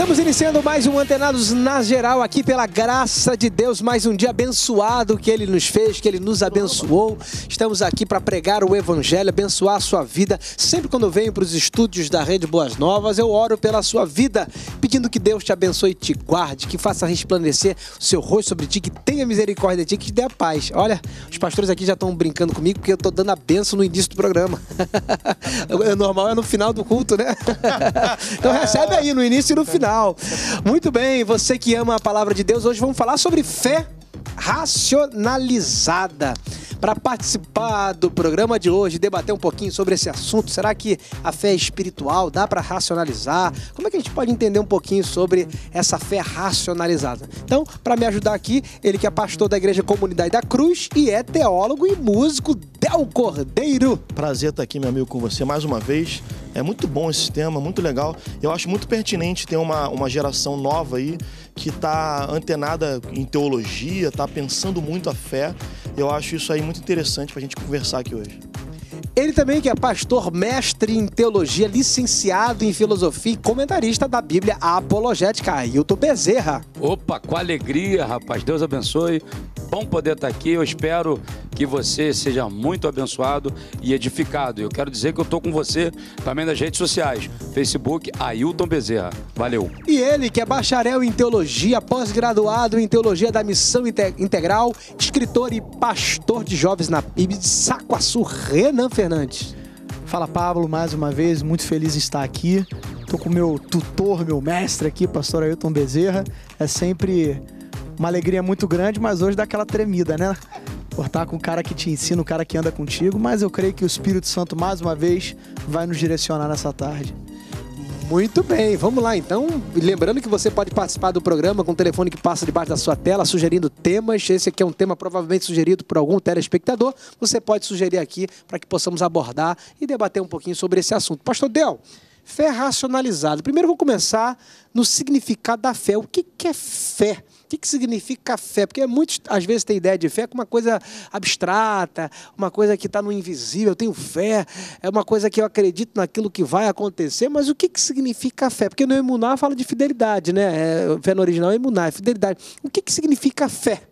Estamos iniciando mais um Antenados na Geral aqui pela graça de Deus, mais um dia abençoado que Ele nos fez, que Ele nos abençoou. Estamos aqui para pregar o Evangelho, abençoar a sua vida. Sempre quando eu venho para os estúdios da Rede Boas Novas, eu oro pela sua vida, pedindo que Deus te abençoe e te guarde, que faça resplandecer o seu rosto sobre ti, que tenha misericórdia de ti, que te dê a paz. Olha, os pastores aqui já estão brincando comigo porque eu estou dando a benção no início do programa. É normal é no final do culto, né? então recebe aí no início e no final. Muito bem, você que ama a palavra de Deus, hoje vamos falar sobre fé racionalizada. Para participar do programa de hoje, debater um pouquinho sobre esse assunto, será que a fé é espiritual dá para racionalizar? Como é que a gente pode entender um pouquinho sobre essa fé racionalizada? Então, para me ajudar aqui, ele que é pastor da Igreja Comunidade da Cruz e é teólogo e músico Del Cordeiro. Prazer estar aqui, meu amigo, com você mais uma vez. É muito bom esse tema, muito legal. Eu acho muito pertinente ter uma, uma geração nova aí que está antenada em teologia, está pensando muito a fé. Eu acho isso aí muito interessante para a gente conversar aqui hoje. Ele também que é pastor, mestre em teologia, licenciado em filosofia e comentarista da Bíblia Apologética, Ailton Bezerra. Opa, com alegria, rapaz. Deus abençoe. Bom poder estar tá aqui. Eu espero que você seja muito abençoado e edificado. Eu quero dizer que eu estou com você também nas redes sociais, Facebook, Ailton Bezerra. Valeu. E ele que é bacharel em teologia, pós-graduado em teologia da missão integral, escritor e pastor de jovens na PIB de Sacoaçu, Renan Fernandes. Fala Pablo, mais uma vez, muito feliz em estar aqui. Estou com meu tutor, meu mestre aqui, pastor Ailton Bezerra. É sempre uma alegria muito grande, mas hoje dá aquela tremida, né? Por estar com o cara que te ensina, o cara que anda contigo, mas eu creio que o Espírito Santo, mais uma vez, vai nos direcionar nessa tarde. Muito bem, vamos lá então. Lembrando que você pode participar do programa com o telefone que passa debaixo da sua tela, sugerindo temas. Esse aqui é um tema provavelmente sugerido por algum telespectador. Você pode sugerir aqui para que possamos abordar e debater um pouquinho sobre esse assunto. Pastor Del, fé racionalizada. Primeiro vou começar no significado da fé. O que é fé que, que significa fé? Porque muitos, às vezes, têm ideia de fé como uma coisa abstrata, uma coisa que está no invisível. Eu tenho fé, é uma coisa que eu acredito naquilo que vai acontecer. Mas o que, que significa fé? Porque no Emuná fala de fidelidade, né? É, fé no original é Emuná, é fidelidade. O que, que significa fé?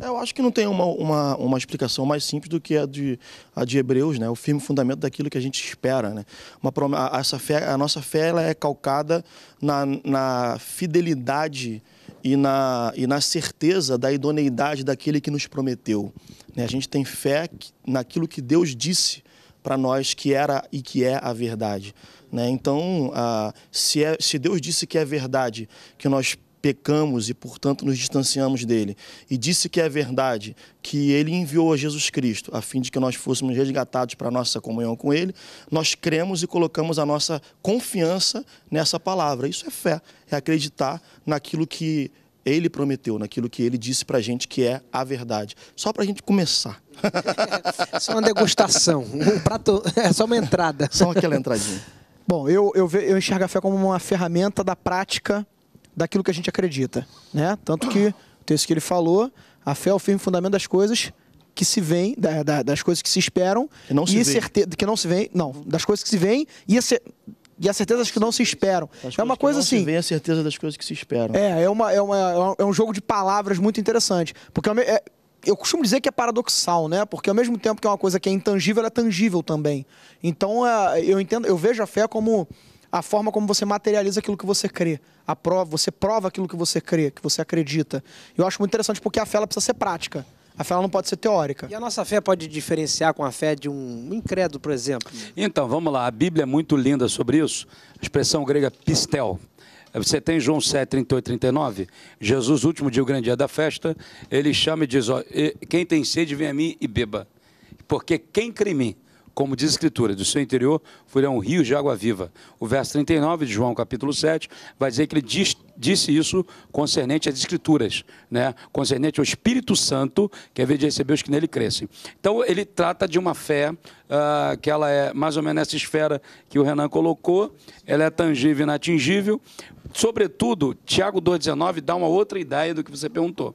Eu acho que não tem uma, uma, uma, explicação mais simples do que a de, a de Hebreus, né? o firme fundamento daquilo que a gente espera. Né? Uma, a, essa fé, a nossa fé ela é calcada na, na fidelidade e na, e na certeza da idoneidade daquele que nos prometeu. Né? A gente tem fé naquilo que Deus disse para nós que era e que é a verdade. Né? Então, ah, se, é, se Deus disse que é verdade, que nós pecamos e, portanto, nos distanciamos dele, e disse que é verdade que ele enviou a Jesus Cristo a fim de que nós fôssemos resgatados para a nossa comunhão com ele, nós cremos e colocamos a nossa confiança nessa palavra. Isso é fé, é acreditar naquilo que ele prometeu, naquilo que ele disse para a gente que é a verdade. Só para a gente começar. só uma degustação, um prato, é só uma entrada. Só aquela entradinha. Bom, eu, eu, eu enxergo a fé como uma ferramenta da prática daquilo que a gente acredita. Né? Tanto que o texto que ele falou, a fé é o firme fundamento das coisas que se vêem, da, da, das coisas que se esperam, que não se e certeza que não se vêem, não, das coisas que se vêem e a E certeza que não se esperam. As é uma coisa assim. Vem a certeza das coisas que se esperam. É, é, uma, é, uma, é um é jogo de palavras muito interessante. Porque é, eu costumo dizer que é paradoxal, né? Porque ao mesmo tempo que é uma coisa que é intangível, ela é tangível também. Então é, eu entendo, eu vejo a fé como a forma como você materializa aquilo que você crê. A prova, você prova aquilo que você crê, que você acredita. Eu acho muito interessante porque a fé ela precisa ser prática. A fé ela não pode ser teórica. E a nossa fé pode diferenciar com a fé de um incrédulo, por exemplo? Então, vamos lá. A Bíblia é muito linda sobre isso. A expressão grega pistel. Você tem João 7, 38, 39. Jesus, último dia, o grande dia da festa, ele chama e diz: ó, Quem tem sede, vem a mim e beba. Porque quem crê em mim como diz a Escritura, do seu interior foi um rio de água viva. O verso 39 de João, capítulo 7, vai dizer que ele diz, disse isso concernente às Escrituras, né? concernente ao Espírito Santo, que é de receber os que nele crescem. Então, ele trata de uma fé uh, que ela é mais ou menos nessa esfera que o Renan colocou, ela é tangível e inatingível. Sobretudo, Tiago 2,19 dá uma outra ideia do que você perguntou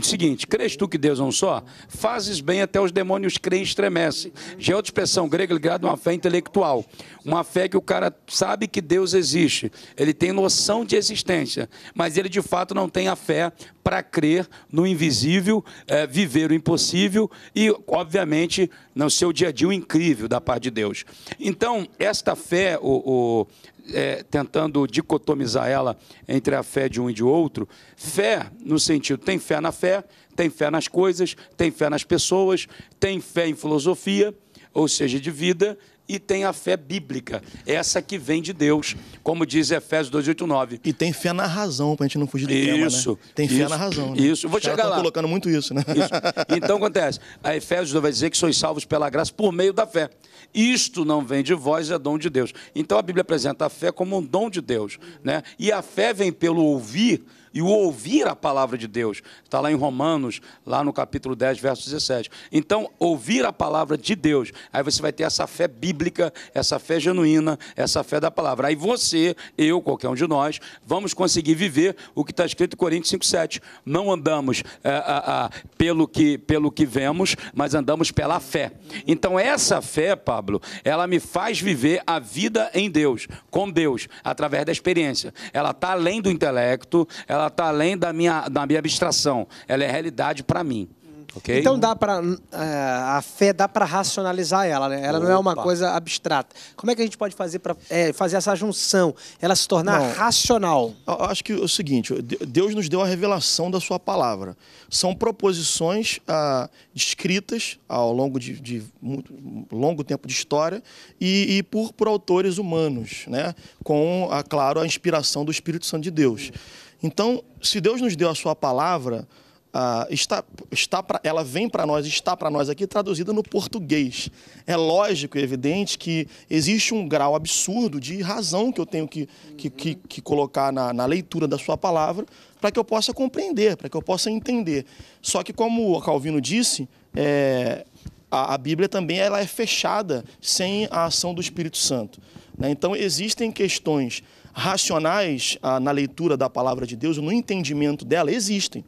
o seguinte: crês tu que Deus é um só? Fazes bem até os demônios creem e estremecem. Já é outra expressão grega ligada a uma fé intelectual. Uma fé que o cara sabe que Deus existe. Ele tem noção de existência. Mas ele de fato não tem a fé para crer no invisível, é, viver o impossível e, obviamente, no seu dia a dia o incrível da parte de Deus. Então, esta fé, o, o é, tentando dicotomizar ela entre a fé de um e de outro, fé no sentido, tem fé na fé, tem fé nas coisas, tem fé nas pessoas, tem fé em filosofia, ou seja, de vida, e tem a fé bíblica, essa que vem de Deus, como diz Efésios 2:8-9. E tem fé na razão, para a gente não fugir do né? isso, tema, né? Tem fé isso, na razão. Né? Isso, vou chegar lá. colocando muito isso, né? Isso. Então acontece, a Efésios vai dizer que sois salvos pela graça por meio da fé. Isto não vem de vós, é dom de Deus. Então a Bíblia apresenta a fé como um dom de Deus, né? E a fé vem pelo ouvir e o ouvir a palavra de Deus. Está lá em Romanos, lá no capítulo 10, verso 17. Então, ouvir a palavra de Deus. Aí você vai ter essa fé bíblica, essa fé genuína, essa fé da palavra. Aí você, eu, qualquer um de nós, vamos conseguir viver o que está escrito em Coríntios 5,7. Não andamos é, a, a, pelo, que, pelo que vemos, mas andamos pela fé. Então, essa fé, Pablo, ela me faz viver a vida em Deus, com Deus, através da experiência. Ela está além do intelecto, ela ela está além da minha, da minha abstração. Ela é realidade para mim. Okay? Então dá para eh, a fé dá para racionalizar ela, né? Ela Opa. não é uma coisa abstrata. Como é que a gente pode fazer para é, eh, fazer essa junção, ela se tornar não. racional? Eu acho que é o seguinte, Deus nos deu a revelação da sua palavra. São proposições ah, descritas ao longo de, de, muito longo tempo de história e, e, por, por autores humanos, né? Com, a, ah, claro, a inspiração do Espírito Santo de Deus. Hum. Então, se Deus nos deu a sua palavra, Uh, está, está pra, ela vem para nós, está para nós aqui traduzida no português. É lógico e evidente que existe um grau absurdo de razão que eu tenho que, que, que, que colocar na, na, leitura da sua palavra para que eu possa compreender, para que eu possa entender. Só que, como o Calvino disse, é, a, a, Bíblia também ela é fechada sem a ação do Espírito Santo. Né? Então, existem questões racionais ah, na leitura da palavra de Deus, no entendimento dela, existem.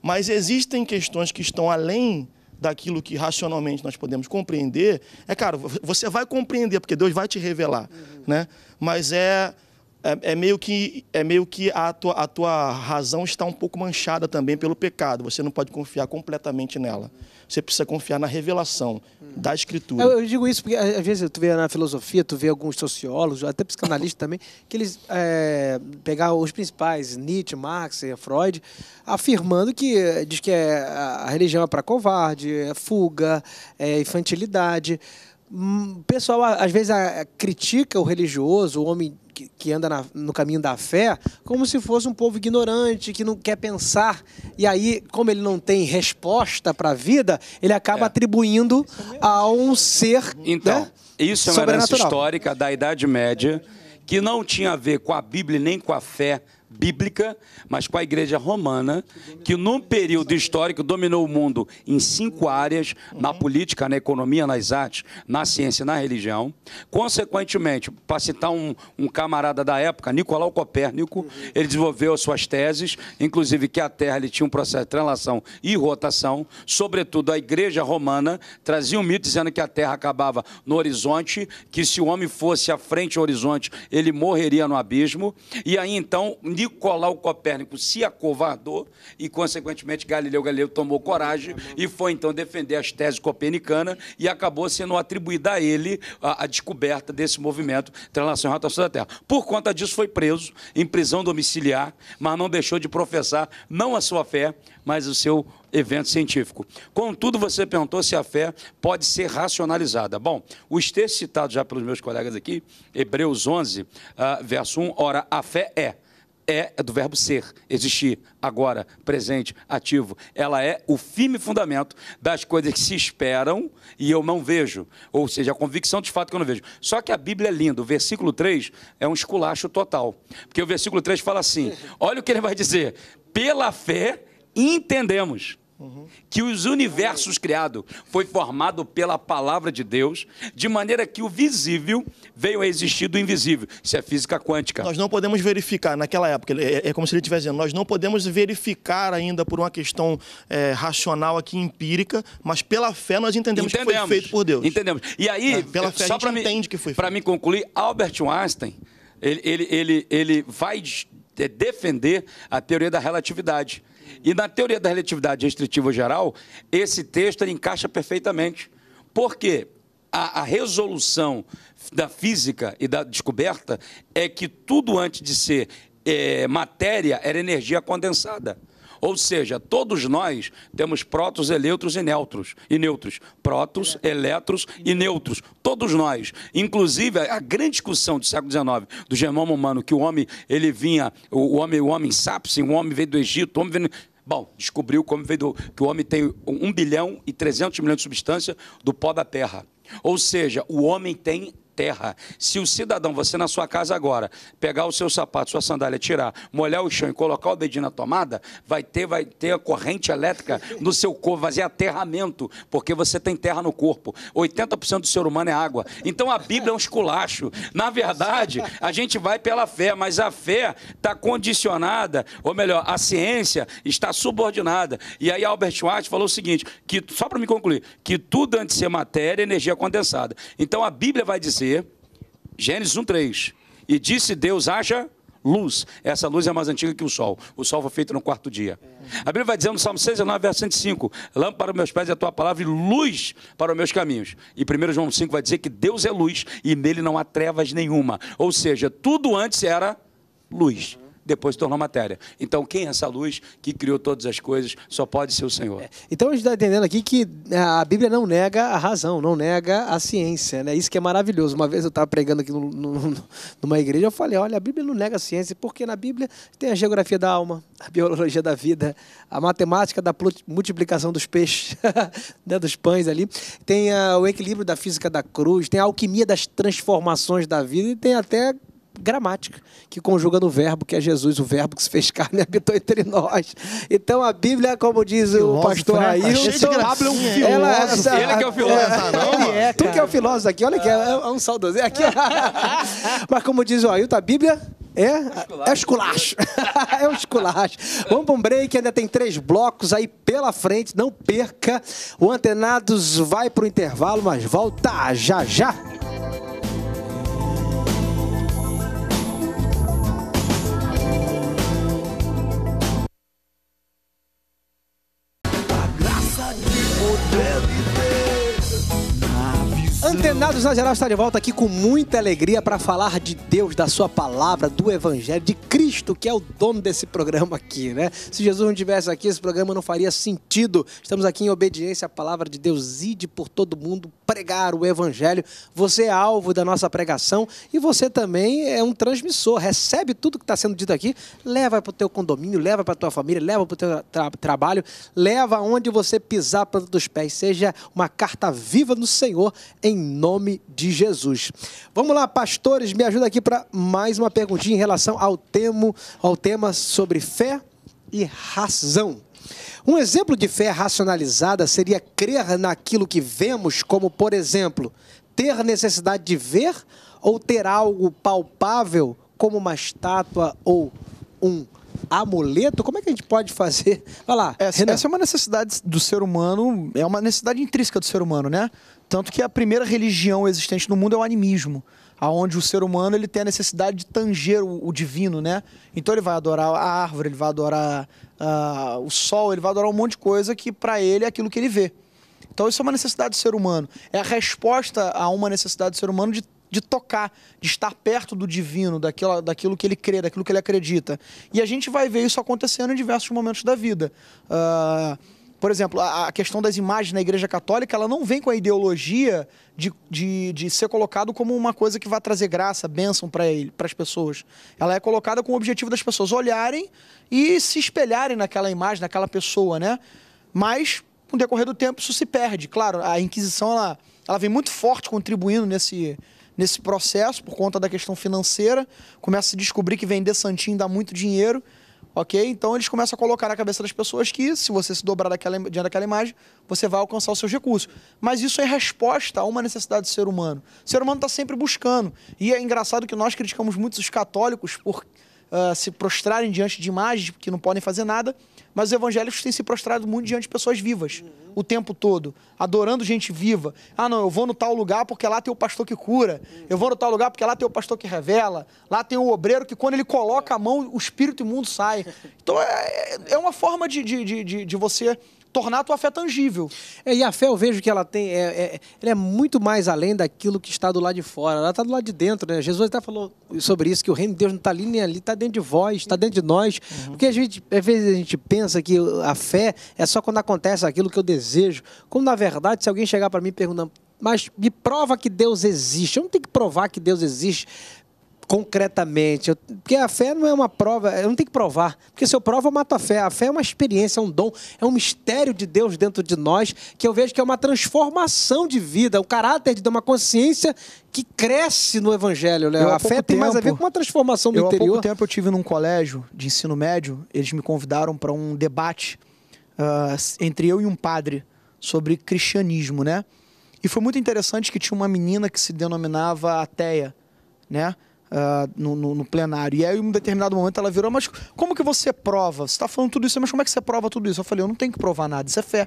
Mas existem questões que estão além daquilo que racionalmente nós podemos compreender. É claro, você vai compreender, porque Deus vai te revelar, uhum. né? Mas é, é, é, meio que, é meio que a, tua, a tua razão está um pouco manchada também pelo pecado. Você não pode confiar completamente nela você precisa confiar na revelação da Escritura. Eu, eu digo isso porque, às vezes, tu vê na filosofia, tu vê alguns sociólogos, até psicanalistas também, que eles é, pegaram os principais, Nietzsche, Marx, eh, Freud, afirmando que eh, diz que é, a religião é para covarde, é fuga, é infantilidade. Hum, o pessoal, às vezes, critica o religioso, o homem que, anda na, no caminho da fé como se fosse um povo ignorante, que não quer pensar. E aí, como ele não tem resposta para a vida, ele acaba é. atribuindo a um ser. Então, né, isso é uma herança histórica da Idade Média, que não tinha a ver com a Bíblia nem com a fé, bíblica, mas com a igreja romana, que num período histórico dominou o mundo em cinco áreas, na uhum. política, na economia, nas artes, na ciência, na religião. Consequentemente, para citar um, um camarada da época, Nicolau Copérnico, uhum. ele desenvolveu suas teses, inclusive que a Terra ele tinha um processo de translação e rotação, sobretudo a igreja romana trazia um mito dizendo que a Terra acabava no horizonte, que se o homem fosse à frente do horizonte, ele morreria no abismo, e aí então Nicolau Copérnico se acovardou e, consequentemente, Galileu Galileu tomou coragem e foi então defender as teses copernicanas e acabou sendo atribuída a ele a, a descoberta desse movimento em relação à rotação da Terra. Por conta disso, foi preso em prisão domiciliar, mas não deixou de professar não a sua fé, mas o seu evento científico. Contudo, você perguntou se a fé pode ser racionalizada. Bom, os textos citados já pelos meus colegas aqui, Hebreus 11, uh, ah, verso 1, ora, a fé é é do verbo ser, existir, agora, presente, ativo. Ela é o firme fundamento das coisas que se esperam e eu não vejo. Ou seja, a convicção de fato que eu não vejo. Só que a Bíblia é linda. O versículo 3 é um esculacho total. Porque o versículo 3 fala assim: olha o que ele vai dizer. Pela fé entendemos que os universos criados foi formado pela palavra de Deus, de maneira que o visível veio a existir do invisível. Isso é física quântica. Nós não podemos verificar, naquela época, é, é, como se ele estivesse dizendo, nós não podemos verificar ainda por uma questão é, racional aqui, empírica, mas pela fé nós entendemos, entendemos, que foi feito por Deus. Entendemos. E aí, é, pela fé, só para mim, Para mim concluir, Albert Einstein, ele, ele, ele, ele vai é, defender a teoria da relatividade e na teoria da relatividade restritiva geral, esse texto encaixa perfeitamente. Porque a, a resolução da física e da descoberta é que tudo antes de ser é, matéria era energia condensada. Ou seja, todos nós temos prótons, elétrons e neutros E neutros Prótons, é. elétrons e neutros Todos nós. Inclusive, a grande discussão do século XIX do genoma humano, que o homem, ele vinha, o homem, o homem sapiens, o homem veio do Egito, o homem veio... Bom, descobriu como veio do, que o homem tem 1 bilhão e 300 milhões de substâncias do pó da terra. Ou seja, o homem tem terra. Se o cidadão, você na sua casa agora, pegar o seu sapato, sua sandália, tirar, molhar o chão e colocar o dedinho na tomada, vai ter, vai ter a corrente elétrica no seu corpo, fazer aterramento, porque você tem terra no corpo. 80% do ser humano é água. Então a Bíblia é um esculacho. Na verdade, a gente vai pela fé, mas a fé está condicionada, ou melhor, a ciência está subordinada. E aí Albert Schweitzer falou o seguinte, que só para me concluir, que tudo antes de ser matéria é energia condensada. Então a Bíblia vai dizer Gênesis 1:3. E disse Deus: haja luz. Essa luz é mais antiga que o sol. O sol foi feito no quarto dia. A Bíblia vai dizendo no Salmo 69, verso 105: Lâmpada para os meus pés é a tua palavra e luz para os meus caminhos. E 1 João 5 vai dizer que Deus é luz e nele não há trevas nenhuma. Ou seja, tudo antes era luz depois tornou matéria. Então, quem é essa luz que criou todas as coisas só pode ser o Senhor. É. Então, a gente está entendendo aqui que né, a Bíblia não nega a razão, não nega a ciência. Né? Isso que é maravilhoso. Uma vez eu estava pregando aqui no, no, numa igreja, eu falei, olha, a Bíblia não nega a ciência, porque na Bíblia tem a geografia da alma, a biologia da vida, a matemática da multiplicação dos peixes, né, dos pães ali, tem a, ah, o equilíbrio da física da cruz, tem a alquimia das transformações da vida e tem até gramática que conjuga no verbo que é Jesus, o verbo que se fez carne e habitou entre nós. Então a Bíblia, como diz o pastor né? Ailton, é um filósofo. Ela, essa, ele que é o filósofo, é, não? É, tu que é o filósofo aqui, olha aqui, é, é um saudosinho aqui. Mas como diz o Ailton, a Bíblia é? É esculacho. É o esculacho. Vamos para um break, ainda tem três blocos aí pela frente. Não perca. O Antenados vai para o intervalo, mas volta já já. gente Reinados na Geral está de volta aqui com muita alegria para falar de Deus, da sua palavra, do Evangelho, de Cristo, que é o dono desse programa aqui, né? Se Jesus não estivesse aqui, esse programa não faria sentido. Estamos aqui em obediência à palavra de Deus, ide por todo mundo pregar o Evangelho. Você é alvo da nossa pregação e você também é um transmissor, recebe tudo que está sendo dito aqui, leva para o teu condomínio, leva para a tua família, leva para o teu tra trabalho, leva onde você pisar a planta dos pés, seja uma carta viva no Senhor, em nome nome de Jesus. Vamos lá, pastores, me ajuda aqui para mais uma perguntinha em relação ao, temo, ao tema sobre fé e razão. Um exemplo de fé racionalizada seria crer naquilo que vemos, como, por exemplo, ter necessidade de ver ou ter algo palpável, como uma estátua ou um amuleto? Como é que a gente pode fazer? Olha lá. Essa, essa, é uma necessidade do ser humano, é uma necessidade intrínseca do ser humano, né? Tanto que a primeira religião existente no mundo é o animismo, aonde o ser humano ele tem a necessidade de tanger o, o divino, né? Então ele vai adorar a árvore, ele vai adorar uh, o sol, ele vai adorar um monte de coisa que para ele é aquilo que ele vê. Então isso é uma necessidade do ser humano, é a resposta a uma necessidade do ser humano de de tocar, de estar perto do divino, daquilo, daquilo que ele crê, daquilo que ele acredita. E a gente vai ver isso acontecendo em diversos momentos da vida. Uh, por exemplo, a, a, questão das imagens na Igreja Católica, ela não vem com a ideologia de, de, de ser colocado como uma coisa que vai trazer graça, bênção para as pessoas. Ela é colocada com o objetivo das pessoas olharem e se espelharem naquela imagem, naquela pessoa, né? Mas, no decorrer do tempo, isso se perde. Claro, a Inquisição, ela, ela vem muito forte contribuindo nesse, nesse processo por conta da questão financeira. Começa a descobrir que vender santinho dá muito dinheiro. Ok? Então eles começam a colocar na cabeça das pessoas que, se você se dobrar daquela, diante daquela imagem, você vai alcançar os seus recursos. Mas isso é resposta a uma necessidade do ser humano. O ser humano está sempre buscando. E é engraçado que nós criticamos muito os católicos por uh, se prostrarem diante de imagens que não podem fazer nada, mas os evangélicos têm se prostrado muito diante de pessoas vivas, uhum. o tempo todo, adorando gente viva. Ah, não, eu vou no tal lugar porque lá tem o pastor que cura, uhum. eu vou no tal lugar porque lá tem o pastor que revela, lá tem o obreiro que quando ele coloca a mão, o espírito imundo sai. Então, é, é, é uma forma de, de, de, de você tornar a tua fé tangível. É, e a fé eu vejo que ela tem, é, é, ela é muito mais além daquilo que está do lado de fora, ela está do lado de dentro, né? Jesus até falou sobre isso, que o reino de Deus não está ali nem ali, está dentro de vós, está dentro de nós. Uhum. Porque a gente, às vezes a gente pensa que a fé é só quando acontece aquilo que eu desejo, como na verdade se alguém chegar para mim perguntando, mas me prova que Deus existe. Eu não tenho que provar que Deus existe concretamente. Eu, porque a fé não é uma prova, eu não tenho que provar. Porque se eu provo, eu mato a fé. A fé é uma experiência, é um dom, é um mistério de Deus dentro de nós, que eu vejo que é uma transformação de vida, o um caráter de uma consciência que cresce no evangelho. Né? a fé tempo, tem mais a ver com uma transformação do eu, interior. Há pouco tempo eu tive num colégio de ensino médio, eles me convidaram para um debate uh, entre eu e um padre sobre cristianismo, né? E foi muito interessante que tinha uma menina que se denominava ateia, né? uh, no, no, no, plenário. E aí, em um determinado momento, ela virou, mas como que você prova? Você está falando tudo isso, mas como é que você prova tudo isso? Eu falei, eu não tenho que provar nada, isso é fé.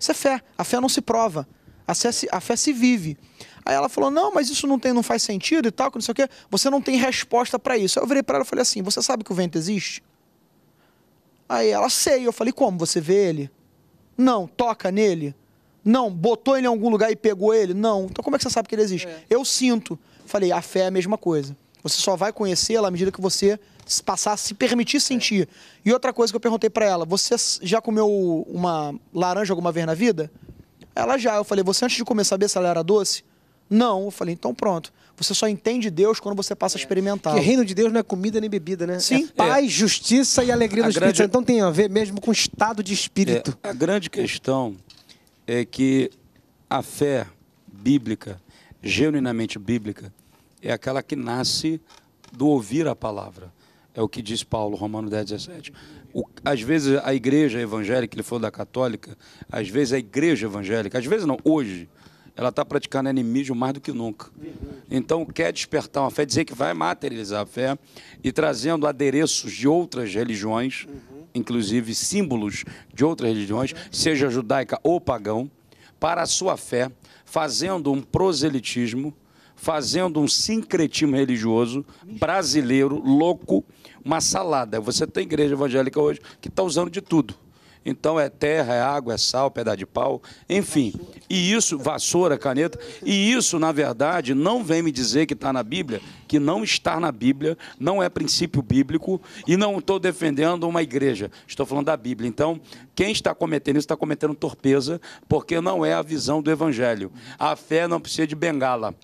Isso é fé. A fé não se prova. A fé se, a fé se vive. Aí ela falou: não, mas isso não, tem, não faz sentido e tal, não sei o quê. Você não tem resposta para isso. Aí eu virei para ela e falei assim: você sabe que o vento existe? Aí ela, sei. Eu falei: como? Você vê ele? Não. Toca nele? Não. Botou ele em algum lugar e pegou ele? Não. Então como é que você sabe que ele existe? É. Eu sinto. Falei, a fé é a mesma coisa. Você só vai conhecê-la à medida que você passar a se permitir sentir. E outra coisa que eu perguntei para ela, você já comeu uma laranja alguma vez na vida? Ela já. Eu falei, você antes de comer saber se ela era doce? Não. Eu falei, então pronto. Você só entende Deus quando você passa a é. experimentar. Que reino de Deus não é comida nem bebida, né? Sim. É paz, é. justiça e alegria do Espírito. Grande... Então tem a ver mesmo com o estado de espírito. É. A grande questão é que a fé bíblica genuinamente bíblica é aquela que nasce do ouvir a palavra. É o que diz Paulo, Romano 10, 17. O, às vezes a igreja evangélica, ele falou da católica, às vezes a igreja evangélica, às vezes não, hoje, ela está praticando animismo mais do que nunca. Então, quer despertar uma fé, dizer que vai materializar a fé e trazendo adereços de outras religiões, inclusive símbolos de outras religiões, seja judaica ou pagão, para a sua fé fazendo um proselitismo, fazendo um sincretismo religioso brasileiro, louco, uma salada. Você tem igreja evangélica hoje que está usando de tudo. Então é terra, é água, é sal, pedaço de pau, enfim. E isso, vassoura, caneta. E isso, na verdade, não vem me dizer que está na Bíblia, que não está na Bíblia, não é princípio bíblico, e não estou defendendo uma igreja. Estou falando da Bíblia. Então, quem está cometendo isso está cometendo torpeza, porque não é a visão do Evangelho. A fé não precisa de bengala.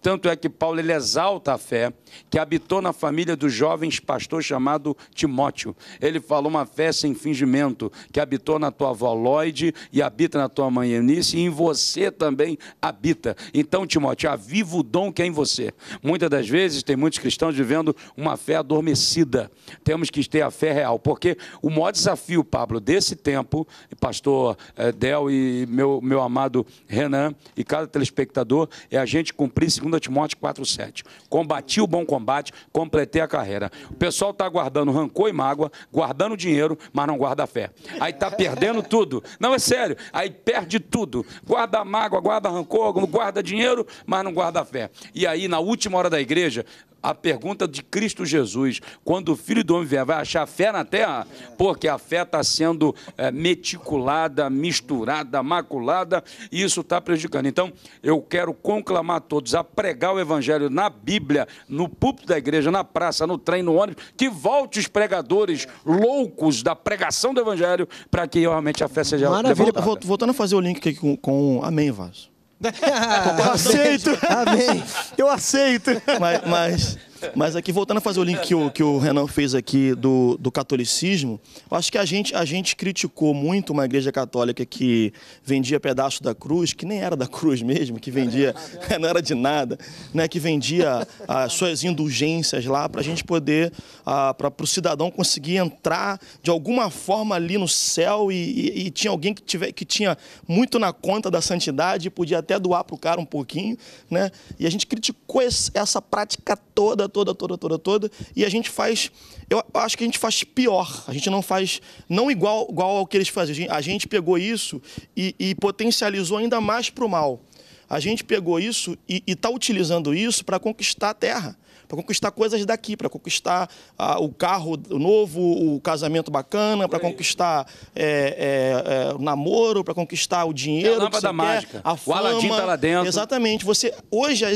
Tanto é que Paulo ele exalta a fé que habitou na família do jovem pastor chamado Timóteo. Ele falou uma fé sem fingimento, que habitou na tua avó Lloyd e habita na tua mãe Eunice, e em você também habita. Então, Timóteo, aviva o dom que é em você. Muitas das vezes tem muitos cristãos vivendo uma fé adormecida. Temos que ter a fé real, porque o maior desafio, Pablo, desse tempo tempo, pastor eh, Del e meu, meu amado Renan, e cada telespectador, é a gente cumprir 2 Timóteo 4,7. Combati o bom combate, completei a carreira. O pessoal está guardando rancor e mágoa, guardando dinheiro, mas não guarda fé. Aí está perdendo tudo. Não, é sério. Aí perde tudo. Guarda mágoa, guarda rancor, guarda dinheiro, mas não guarda fé. E aí, na última hora da igreja, a pergunta de Cristo Jesus: quando o Filho do Homem vier, vai achar fé na terra? Porque a fé está sendo é, meticulada, misturada, maculada, e isso está prejudicando. Então, eu quero conclamar todos a pregar o Evangelho na Bíblia, no púlpito da igreja, na praça, no trem, no ônibus, que volte os pregadores loucos da pregação do Evangelho para que realmente a fé seja Maravilha. Levantada. Voltando a fazer o link aqui com, com... Amém, Vaso. eu aceito. Amém. Eu aceito. mas... mas... Mas aqui, voltando a fazer o link que o, que o Renan fez aqui do, do catolicismo, acho que a gente, a gente criticou muito uma igreja católica que vendia pedaço da cruz, que nem era da cruz mesmo, que vendia, não era de nada, né, que vendia as suas indulgências lá para a gente poder, ah, para o cidadão conseguir entrar de alguma forma ali no céu e, e, e tinha alguém que, tiver, que tinha muito na conta da santidade e podia até doar para o cara um pouquinho, né? E a gente criticou essa prática toda toda, toda, toda, toda, e a gente faz, eu acho que a gente faz pior, a gente não faz, não igual, igual ao que eles fazem, a gente pegou isso e, e potencializou ainda mais para o mal. A gente pegou isso e está utilizando isso para conquistar a terra para conquistar coisas daqui, para conquistar ah, o carro novo, o casamento bacana, para conquistar é, é, é, o namoro, para conquistar o dinheiro. É a que quer, mágica. A tá fama. O Aladim está lá dentro. Exatamente. Você, hoje as,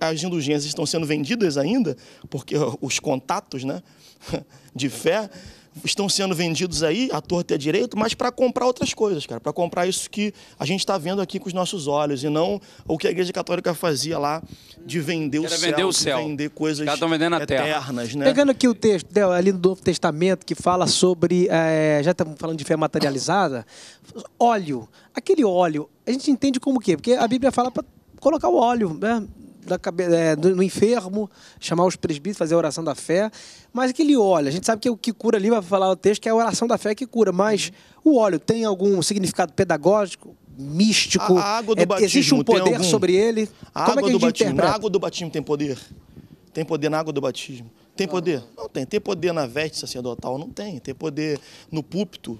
as indulgências estão sendo vendidas ainda, porque os contatos né, de fé estão sendo vendidos aí, à torta e à direito, mas para comprar outras coisas, cara, para comprar isso que a gente está vendo aqui com os nossos olhos, e não o que a Igreja Católica fazia lá de vender o céu, vender o céu. vender coisas Já vendendo eternas. Né? Pegando aqui o texto ali do Novo Testamento, que fala sobre, é, já estamos falando de fé materializada, óleo. Aquele óleo, a gente entende como o quê? Porque a Bíblia fala para colocar o óleo, né? Eh, no enfermo, chamar os presbíteros, fazer a oração da fé. Mas aquele óleo, a gente sabe que o que cura ali, vai falar o texto, que é a oração da fé que cura, mas o óleo tem algum significado pedagógico? místico? A água do é, batismo existe um poder algum... sobre ele? A Como é água é que do batismo, interpreta? na água do batismo tem poder? Tem poder na água do batismo? Tem ah. poder? Não tem. Tem poder na veste sacerdotal? Não tem. Tem poder no púlpito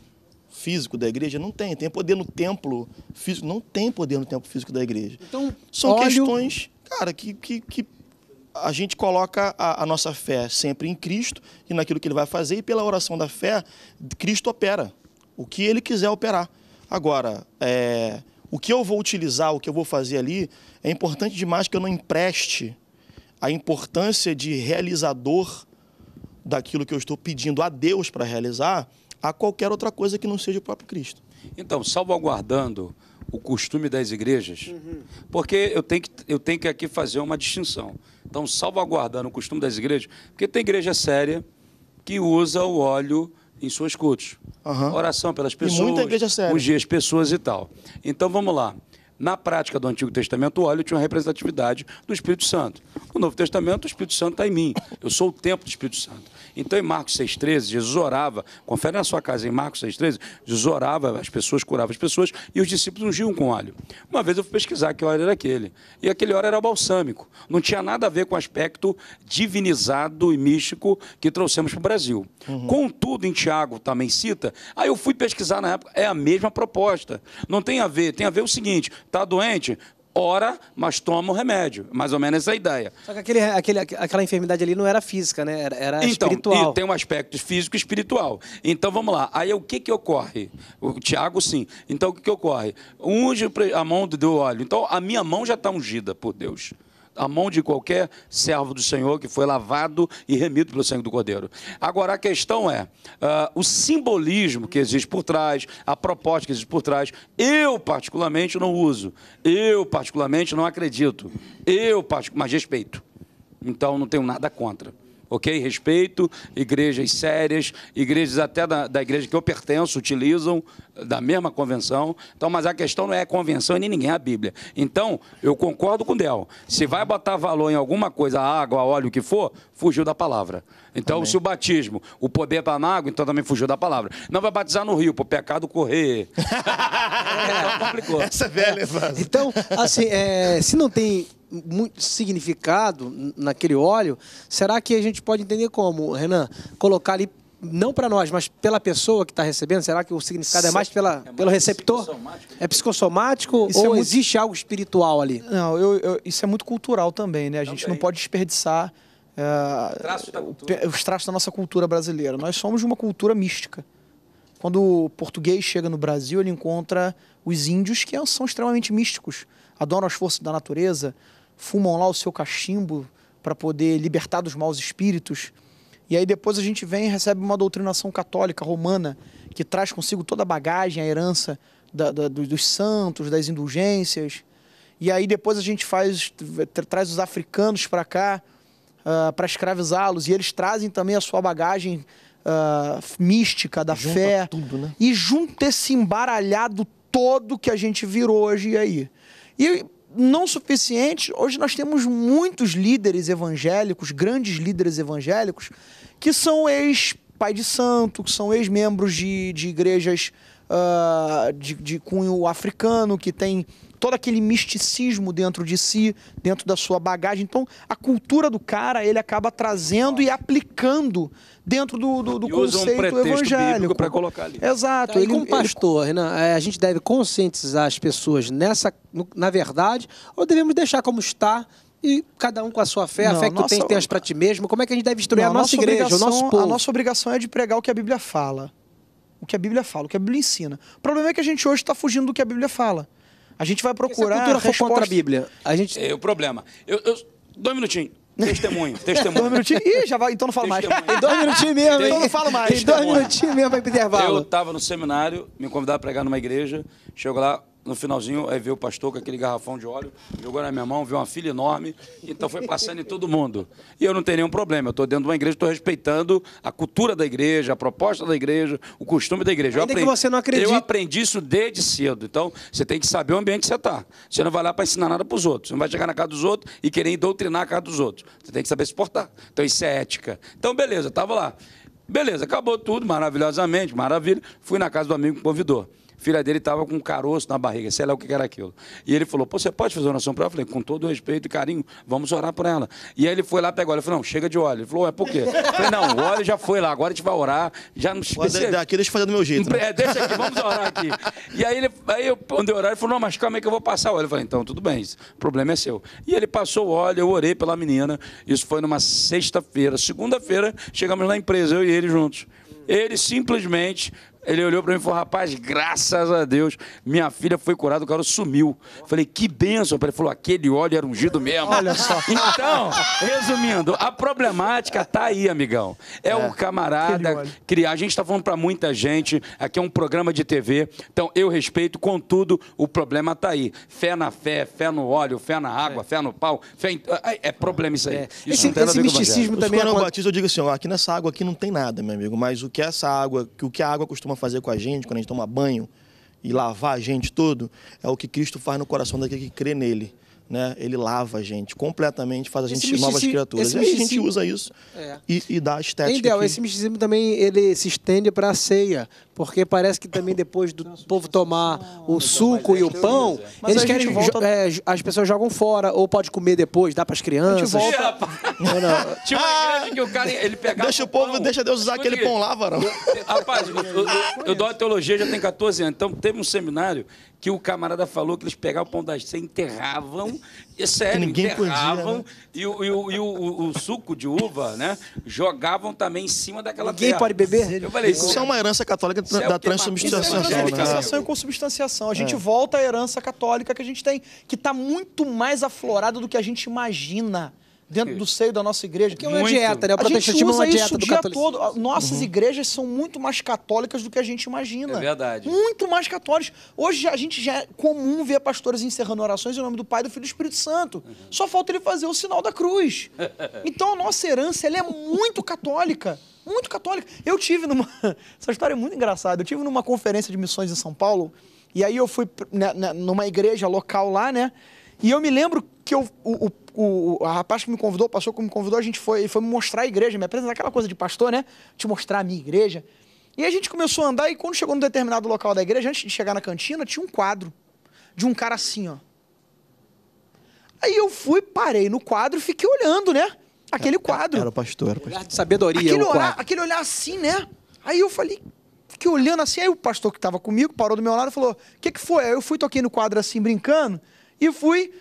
físico da igreja? Não tem. Tem poder no templo físico? Não tem poder no templo físico da igreja. Então, são óleo... questões, cara, que, que, que a gente coloca a, a, nossa fé sempre em Cristo e naquilo que Ele vai fazer, e pela oração da fé, Cristo opera o que Ele quiser operar. Agora, é, o que eu vou utilizar, o que eu vou fazer ali, é importante demais que eu não empreste a importância de realizador daquilo que eu estou pedindo a Deus para realizar a qualquer outra coisa que não seja o próprio Cristo. Então, salvaguardando o costume das igrejas, uhum. porque eu tenho, que, eu tenho que aqui fazer uma distinção. Então, salvaguardando o costume das igrejas, porque tem igreja séria que usa o óleo em suas cultos. Uhum. Oração pelas pessoas, ungir as pessoas e tal. Então, vamos lá. Na prática do Antigo Testamento, o óleo tinha uma representatividade do Espírito Santo. No Novo Testamento, o Espírito Santo está em mim. Eu sou o templo do Espírito Santo. Então, em Marcos 6,13, Jesus orava, confere na sua casa, em Marcos 6,13, Jesus orava, as pessoas curava as pessoas e os discípulos ungiam com óleo. Uma vez eu fui pesquisar que óleo era aquele. E aquele óleo era balsâmico. Não tinha nada a ver com o aspecto divinizado e místico que trouxemos para o Brasil. Uhum. Contudo, em Tiago também cita, aí eu fui pesquisar na época, é a mesma proposta. Não tem a ver, tem a ver o seguinte: está doente, ora, mas toma o remédio. Mais ou menos essa é a ideia. Só que aquele, aquele, aquela enfermidade ali não era física, né? Era, era então, espiritual. tem um aspecto físico e espiritual. Então vamos lá. Aí o que, que ocorre? O Tiago, sim. Então o que, que ocorre? Unge a mão do óleo. Então a minha mão já está ungida por Deus a mão de qualquer servo do Senhor que foi lavado e remido pelo sangue do Cordeiro. Agora, a questão é uh, o simbolismo que existe por trás, a proposta que existe por trás. Eu, particularmente, não uso. Eu, particularmente, não acredito. Eu, particularmente, mas respeito. Então, não tenho nada contra ok? Respeito, igrejas sérias, igrejas até da, da igreja que eu pertenço utilizam eh, da mesma convenção. Então, mas a questão não é a convenção e nem ninguém, é a Bíblia. Então, eu concordo com o Del. Se vai botar valor em alguma coisa, água, óleo, o que for, fugiu da palavra. Então, Amém. se o batismo, o poder está na água, então também fugiu da palavra. Não vai batizar no rio, por pecado correr. é, complicou. Essa velha é. Então, assim, é, se não tem muito significado naquele óleo, será que a gente pode entender como, Renan? Colocar ali não para nós, mas pela pessoa que está recebendo? Será que o significado é mais é pela, é mais pelo receptor? Psicossomático. É psicossomático isso é ou é muito... existe algo espiritual ali? Não, eu, eu, isso é muito cultural também, né? A também. gente não pode desperdiçar eh, os traços da nossa cultura brasileira. Nós somos uma cultura mística. Quando o português chega no Brasil, ele encontra os índios que são extremamente místicos, adoram as forças da natureza, fumam lá o seu cachimbo para poder libertar dos maus espíritos. E aí depois a gente vem e recebe uma doutrinação católica romana que traz consigo toda a bagagem, a herança da, da, dos santos, das indulgências. E aí depois a gente faz traz os africanos para cá uh, ah, para escravizá-los e eles trazem também a sua bagagem uh, mística da junta fé tudo, né? e junta esse embaralhado todo que a gente virou hoje aí. E não suficiente, hoje nós temos muitos líderes evangélicos, grandes líderes evangélicos, que são ex-pai de santo, que são ex-membros de, de igrejas uh, de, de cunho africano, que tem todo aquele misticismo dentro de si, dentro da sua bagagem. Então, a cultura do cara, ele acaba trazendo e aplicando dentro do, do, do e conceito um evangélico. para colocar ali. Exato. Tá, ele, e como pastor, ele... Renan, é, a gente deve conscientizar as pessoas nessa, na verdade, ou devemos deixar como está e cada um com a sua fé, não, a fé que nossa, tu tens, tens para ti mesmo. Como é que a gente deve instruir não, a nossa, nossa igreja, o nosso povo? A nossa obrigação é de pregar o que a Bíblia fala. O que a Bíblia fala, o que a Bíblia ensina. O problema é que a gente hoje está fugindo do que a Bíblia fala. A gente vai procurar. se a cultura resposta... for contra a Bíblia, a gente. É o problema. Eu, eu... Dois minutinhos. Testemunho, testemunho. dois minutinhos? Ih, já vai, então não falo mais. Em dois minutinhos mesmo, então não falo mais. Em dois minutinhos mesmo para intervalo. Eu estava no seminário, me convidaram a pregar numa igreja, chego lá, no finalzinho, aí veio o pastor com aquele garrafão de óleo, jogou na minha mão, viu uma filha enorme, então foi passando em todo mundo. E eu não tenho nenhum problema, eu estou dentro de uma igreja, estou respeitando a cultura da igreja, a proposta da igreja, o costume da igreja. Ainda eu aprendi, que você não acredita. Eu aprendi isso desde cedo, então você tem que saber o ambiente que você está. Você não vai lá para ensinar nada para os outros, você não vai chegar na casa dos outros e querer doutrinar a casa dos outros. Você tem que saber se portar. Então isso é ética. Então beleza, estava lá. Beleza, acabou tudo maravilhosamente, maravilha. Fui na casa do amigo que convidou filha dele estava com um caroço na barriga, sei lá o que era aquilo. E ele falou: Pô, você pode fazer oração para ela? Eu falei: Com todo respeito e carinho, vamos orar por ela. E aí ele foi lá, pegou ela. Eu falei: Não, chega de óleo. Ele falou: É por quê? Eu falei: Não, o óleo já foi lá, agora a gente vai orar. Já não esqueci. Daqui deixa eu fazer do meu jeito. Né? É, deixa aqui, vamos orar aqui. E aí, ele, aí eu, quando eu orar, ele falou: Não, mas calma aí que eu vou passar o óleo. Eu falei: Então, tudo bem, o problema é seu. E ele passou o óleo, eu orei pela menina. Isso foi numa sexta-feira. Segunda-feira, chegamos na empresa, eu e ele juntos. Ele simplesmente ele olhou para mim e falou: rapaz, graças a Deus, minha filha foi curada, o cara sumiu. Falei, que benção. Ele falou: aquele óleo era ungido mesmo. Olha só. Então, resumindo, a problemática tá aí, amigão. É, é um camarada criar. A gente está falando para muita gente, aqui é um programa de TV, então eu respeito, contudo, o problema tá aí. Fé na fé, fé no óleo, fé na água, é. fé no pau. Fé em... É, é problema isso aí. É. Isso esse, esse misticismo também. É quando eu batizo, eu digo assim: ó, aqui nessa água aqui não tem nada, meu amigo, mas o que essa água, o que a água costuma costuma fazer com a gente quando a gente toma banho e lavar a gente todo, é o que Cristo faz no coração daquele que crê nele. Né? Ele lava a gente completamente, faz a gente esse novas criaturas. E a gente usa isso é. e, e, dá estética. entendeu que... esse misticismo também ele se estende para a ceia, porque parece que também depois do povo tomar o suco e é o pão, eles querem volta... é, as pessoas jogam fora ou pode comer depois, dá para as crianças. Tipo que o cara ele pegava Deixa o, povo, pão. deixa Deus usar aquele pão lá, varão. Rapaz, eu, eu, eu dou a teologia já tem 14 anos, então teve um seminário que o camarada falou que eles pegavam o pão da gente, enterravam, é sério, enterravam, podia, né? e, e, e o, o, o, suco de uva, né, jogavam também em cima daquela Ninguém terra. pode beber? Eu falei, Isso é uma herança católica de é da transubstanciação. Isso é transubstanciação né? e consubstanciação. A gente é. volta à herança católica que a gente tem, que está muito mais aflorada do que a gente imagina dentro do seio da nossa igreja. Que é uma dieta, né? O gente é uma dieta isso o dia todo. Nossas uhum. igrejas são muito mais católicas do que a gente imagina. É verdade. Muito mais católicas. Hoje a gente já é comum ver pastores encerrando orações em nome do Pai, do Filho e do Espírito Santo. Uhum. Só falta ele fazer o sinal da cruz. então a nossa herança ela é muito católica. Muito católica. Eu tive numa. Essa história é muito engraçada. Eu tive numa conferência de missões em São Paulo. E aí eu fui né, né, numa igreja local lá, né? E eu me lembro que eu. O, o, a rapaz que me convidou, passou que me convidou, a gente foi, foi me mostrar a igreja, me apresentar aquela coisa de pastor, né? Te mostrar a minha igreja. E a gente começou a andar e quando chegou num determinado local da igreja, antes de chegar na cantina, tinha um quadro de um cara assim, ó. Aí eu fui, parei no quadro e fiquei olhando, né? Aquele era, quadro. Era o pastor, era o pastor. Olhar de sabedoria. Aquele, olhar, aquele olhar assim, né? Aí eu falei, fiquei olhando assim. Aí o pastor que estava comigo parou do meu lado e falou: O que, que foi? Aí eu fui, toquei no quadro assim, brincando, e fui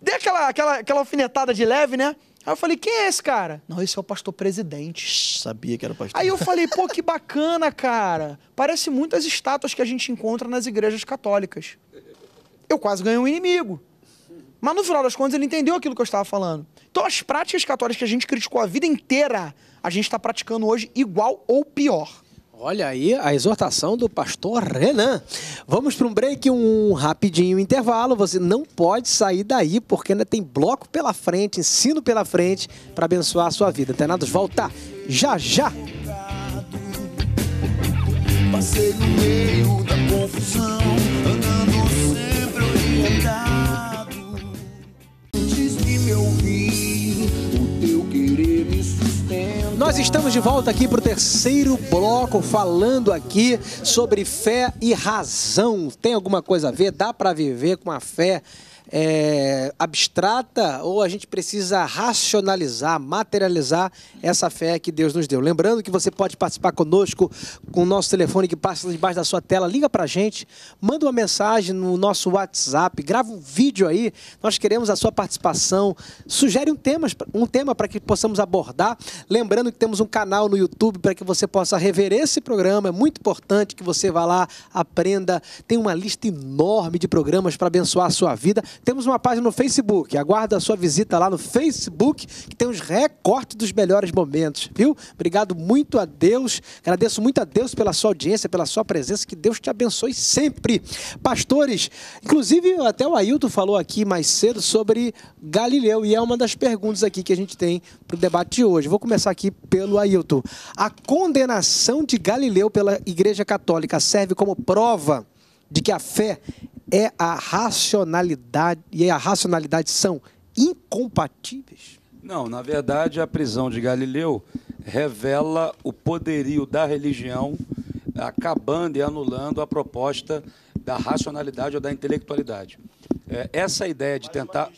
Dei aquela, aquela, aquela alfinetada de leve, né? Aí eu falei, quem é esse cara? Não, esse é o pastor presidente. Sabia que era pastor. Aí eu falei, pô, que bacana, cara. Parece muito as estátuas que a gente encontra nas igrejas católicas. Eu quase ganhei um inimigo. Mas no final das contas ele entendeu aquilo que eu estava falando. Então as práticas católicas que a gente criticou a vida inteira, a gente está praticando hoje igual ou pior. Olha aí a exortação do pastor Renan. Vamos para um break, um rapidinho intervalo. Você não pode sair daí porque ainda tem bloco pela frente, ensino pela frente para abençoar a sua vida. Internados, volta já já. Passei no meio da confusão. nós estamos de volta aqui para o terceiro bloco, falando aqui sobre fé e razão. Tem alguma coisa a ver? Dá para viver com a fé é, abstrata ou a gente precisa racionalizar, materializar essa fé que Deus nos deu. Lembrando que você pode participar conosco com o nosso telefone que passa debaixo da sua tela, liga para a gente, manda uma mensagem no nosso WhatsApp, grava um vídeo aí, nós queremos a sua participação, sugere um tema, um tema para que possamos abordar. Lembrando que temos um canal no YouTube para que você possa rever esse programa, é muito importante que você vá lá, aprenda, tem uma lista enorme de programas para abençoar a sua vida. Temos uma página no Facebook. Aguarda a sua visita lá no Facebook, que tem os recortes dos melhores momentos, viu? Obrigado muito a Deus. Agradeço muito a Deus pela sua audiência, pela sua presença. Que Deus te abençoe sempre. Pastores, inclusive até o Ailton falou aqui mais cedo sobre Galileu. E é uma das perguntas aqui que a gente tem para o debate de hoje. Vou começar aqui pelo Ailton. A condenação de Galileu pela Igreja Católica serve como prova de que a fé é a racionalidade e a racionalidade são incompatíveis? Não, na verdade, a prisão de Galileu revela o poderio da religião acabando e anulando a proposta da racionalidade ou da intelectualidade. É, essa ideia de tentar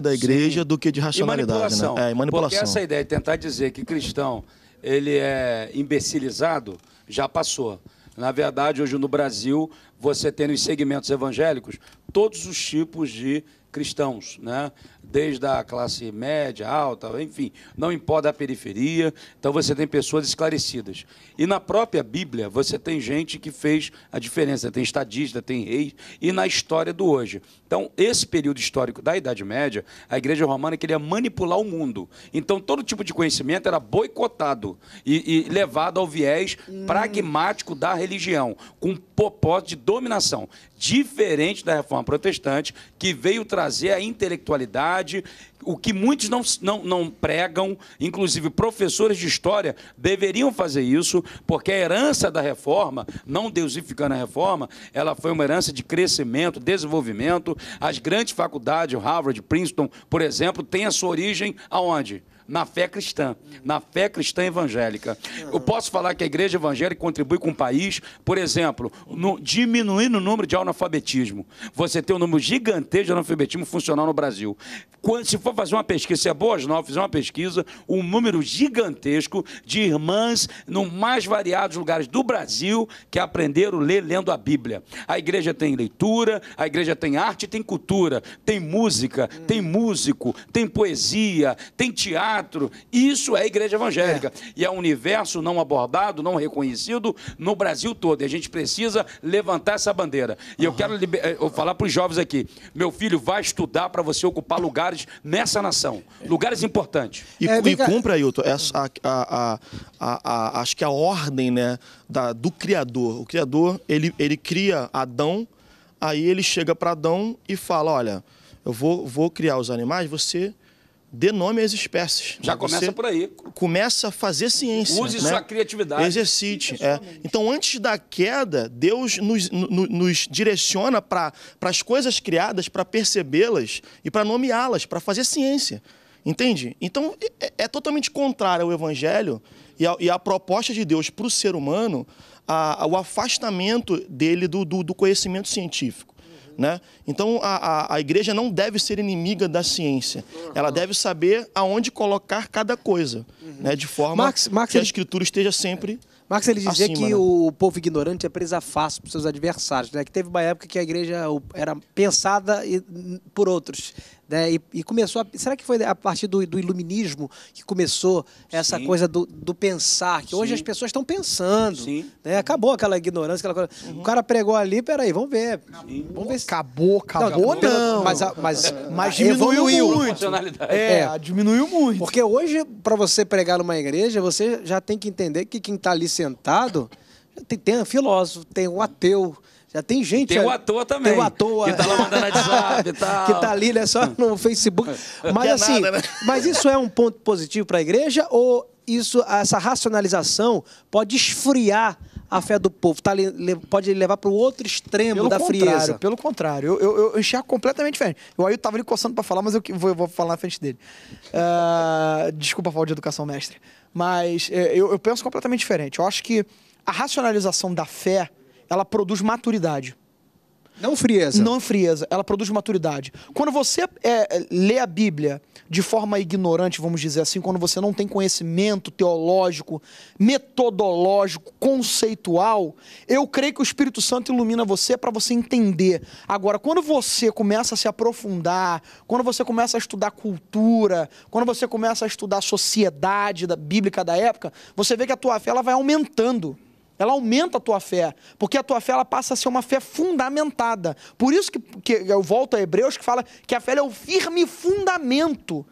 da igreja Sim. do que de racionalidade, e né? manipulação, né? É, e manipulação. Porque essa ideia de tentar dizer que cristão ele é imbecilizado já passou. Na verdade, hoje no Brasil, você tem nos segmentos evangélicos todos os tipos de cristãos, né? desde a classe média, alta, enfim, não importa a periferia. Então você tem pessoas esclarecidas. E na própria Bíblia você tem gente que fez a diferença, tem estadista, tem rei, e na história do hoje. Então, esse período histórico da Idade Média, a Igreja Romana queria manipular o mundo. Então, todo tipo de conhecimento era boicotado e, e levado ao viés hum. pragmático da religião, com propósito de dominação. Diferente da reforma protestante, que veio trazer a intelectualidade verdade, o que muitos não, não, não pregam, inclusive professores de história deveriam fazer isso, porque a herança da reforma, não deusificando a reforma, ela foi uma herança de crescimento, desenvolvimento. As grandes faculdades, Harvard, Princeton, por exemplo, têm a sua origem aonde? na fé cristã, na fé cristã evangélica. Eu posso falar que a igreja evangélica contribui com o país, por exemplo, no, diminuindo o número de analfabetismo. Você tem um número gigantesco de analfabetismo funcional no Brasil. Quando, se for fazer uma pesquisa, se é boas novas fizer uma pesquisa, um número gigantesco de irmãs no mais variados lugares do Brasil que aprenderam a ler lendo a Bíblia. A igreja tem leitura, a igreja tem arte, tem cultura, tem música, tem músico, tem poesia, tem teatro isso é igreja evangélica. É. E é um universo não abordado, não reconhecido no Brasil todo. E a gente precisa levantar essa bandeira. E uhum. eu quero liber... Eh, eu falar para os jovens aqui: meu filho vai estudar para você ocupar lugares nessa nação, lugares importantes. E, é, e cumpra, Ailton, essa, a, a, a, acho que a ordem né, da, do Criador. O Criador, ele, ele cria Adão, aí ele chega para Adão e fala: olha eu vou, vou criar os animais, você dê nome às espécies. Já começa por aí. Começa a fazer ciência. Use né? sua criatividade. Exercite. É. Então, antes da queda, Deus nos, nos direciona para as coisas criadas, para percebê-las e para nomeá-las, para fazer ciência. Entende? Então, é, é, é totalmente contrário ao Evangelho e a, e a proposta de Deus para o ser humano, a, a, o afastamento dele do, do, do conhecimento científico. Né? Então, a, a, a, igreja não deve ser inimiga da ciência. Uhum. Ela deve saber aonde colocar cada coisa, uhum. né? de forma que a escritura esteja sempre. Marx ele dizia acima, que né? o povo ignorante é presa fácil para seus adversários, né? Que teve uma época que a igreja era pensada por outros. Né? E, e, começou. A, será que foi a partir do, do iluminismo que começou essa Sim. coisa do, do, pensar? Que Sim. hoje as pessoas estão pensando. Sim. Né? Acabou aquela ignorância, aquela coisa. Uhum. O cara pregou ali, peraí, vamos ver. Vamos ver se... Acabou, acabou. Não, acabou, não. Mas, mas, é, mas diminuiu muito. É, é, diminuiu muito. Porque hoje, para você pregar numa igreja, você já tem que entender que quem está ali sentado tem, tem um filósofo, tem um ateu já tem gente. Tem o à toa também. Tem o à Que tá lá é. mandando WhatsApp e tal. Que tá ali, né? Só no Facebook. É. Mas é assim, nada, né? mas isso é um ponto positivo para a igreja ou isso, essa racionalização pode esfriar a fé do povo, tá, pode levar para o outro extremo pelo da frieza. Pelo contrário, eu, eu, eu enxergo completamente diferente. O Ailton estava ali coçando para falar, mas eu vou, eu vou falar na frente dele. Uh, desculpa a falta de educação, mestre. Mas é, eu, eu penso completamente diferente. Eu acho que a racionalização da fé ela produz maturidade. Não frieza. Não frieza, ela produz maturidade. Quando você é, é, lê a Bíblia de forma ignorante, vamos dizer assim, quando você não tem conhecimento teológico, metodológico, conceitual, eu creio que o Espírito Santo ilumina você para você entender. Agora, quando você começa a se aprofundar, quando você começa a estudar cultura, quando você começa a estudar a sociedade da, bíblica da época, você vê que a tua fé ela vai aumentando ela aumenta a tua fé, porque a tua fé ela passa a ser uma fé fundamentada. Por isso que, que eu volto a Hebreus que fala que a fé é o firme fundamento.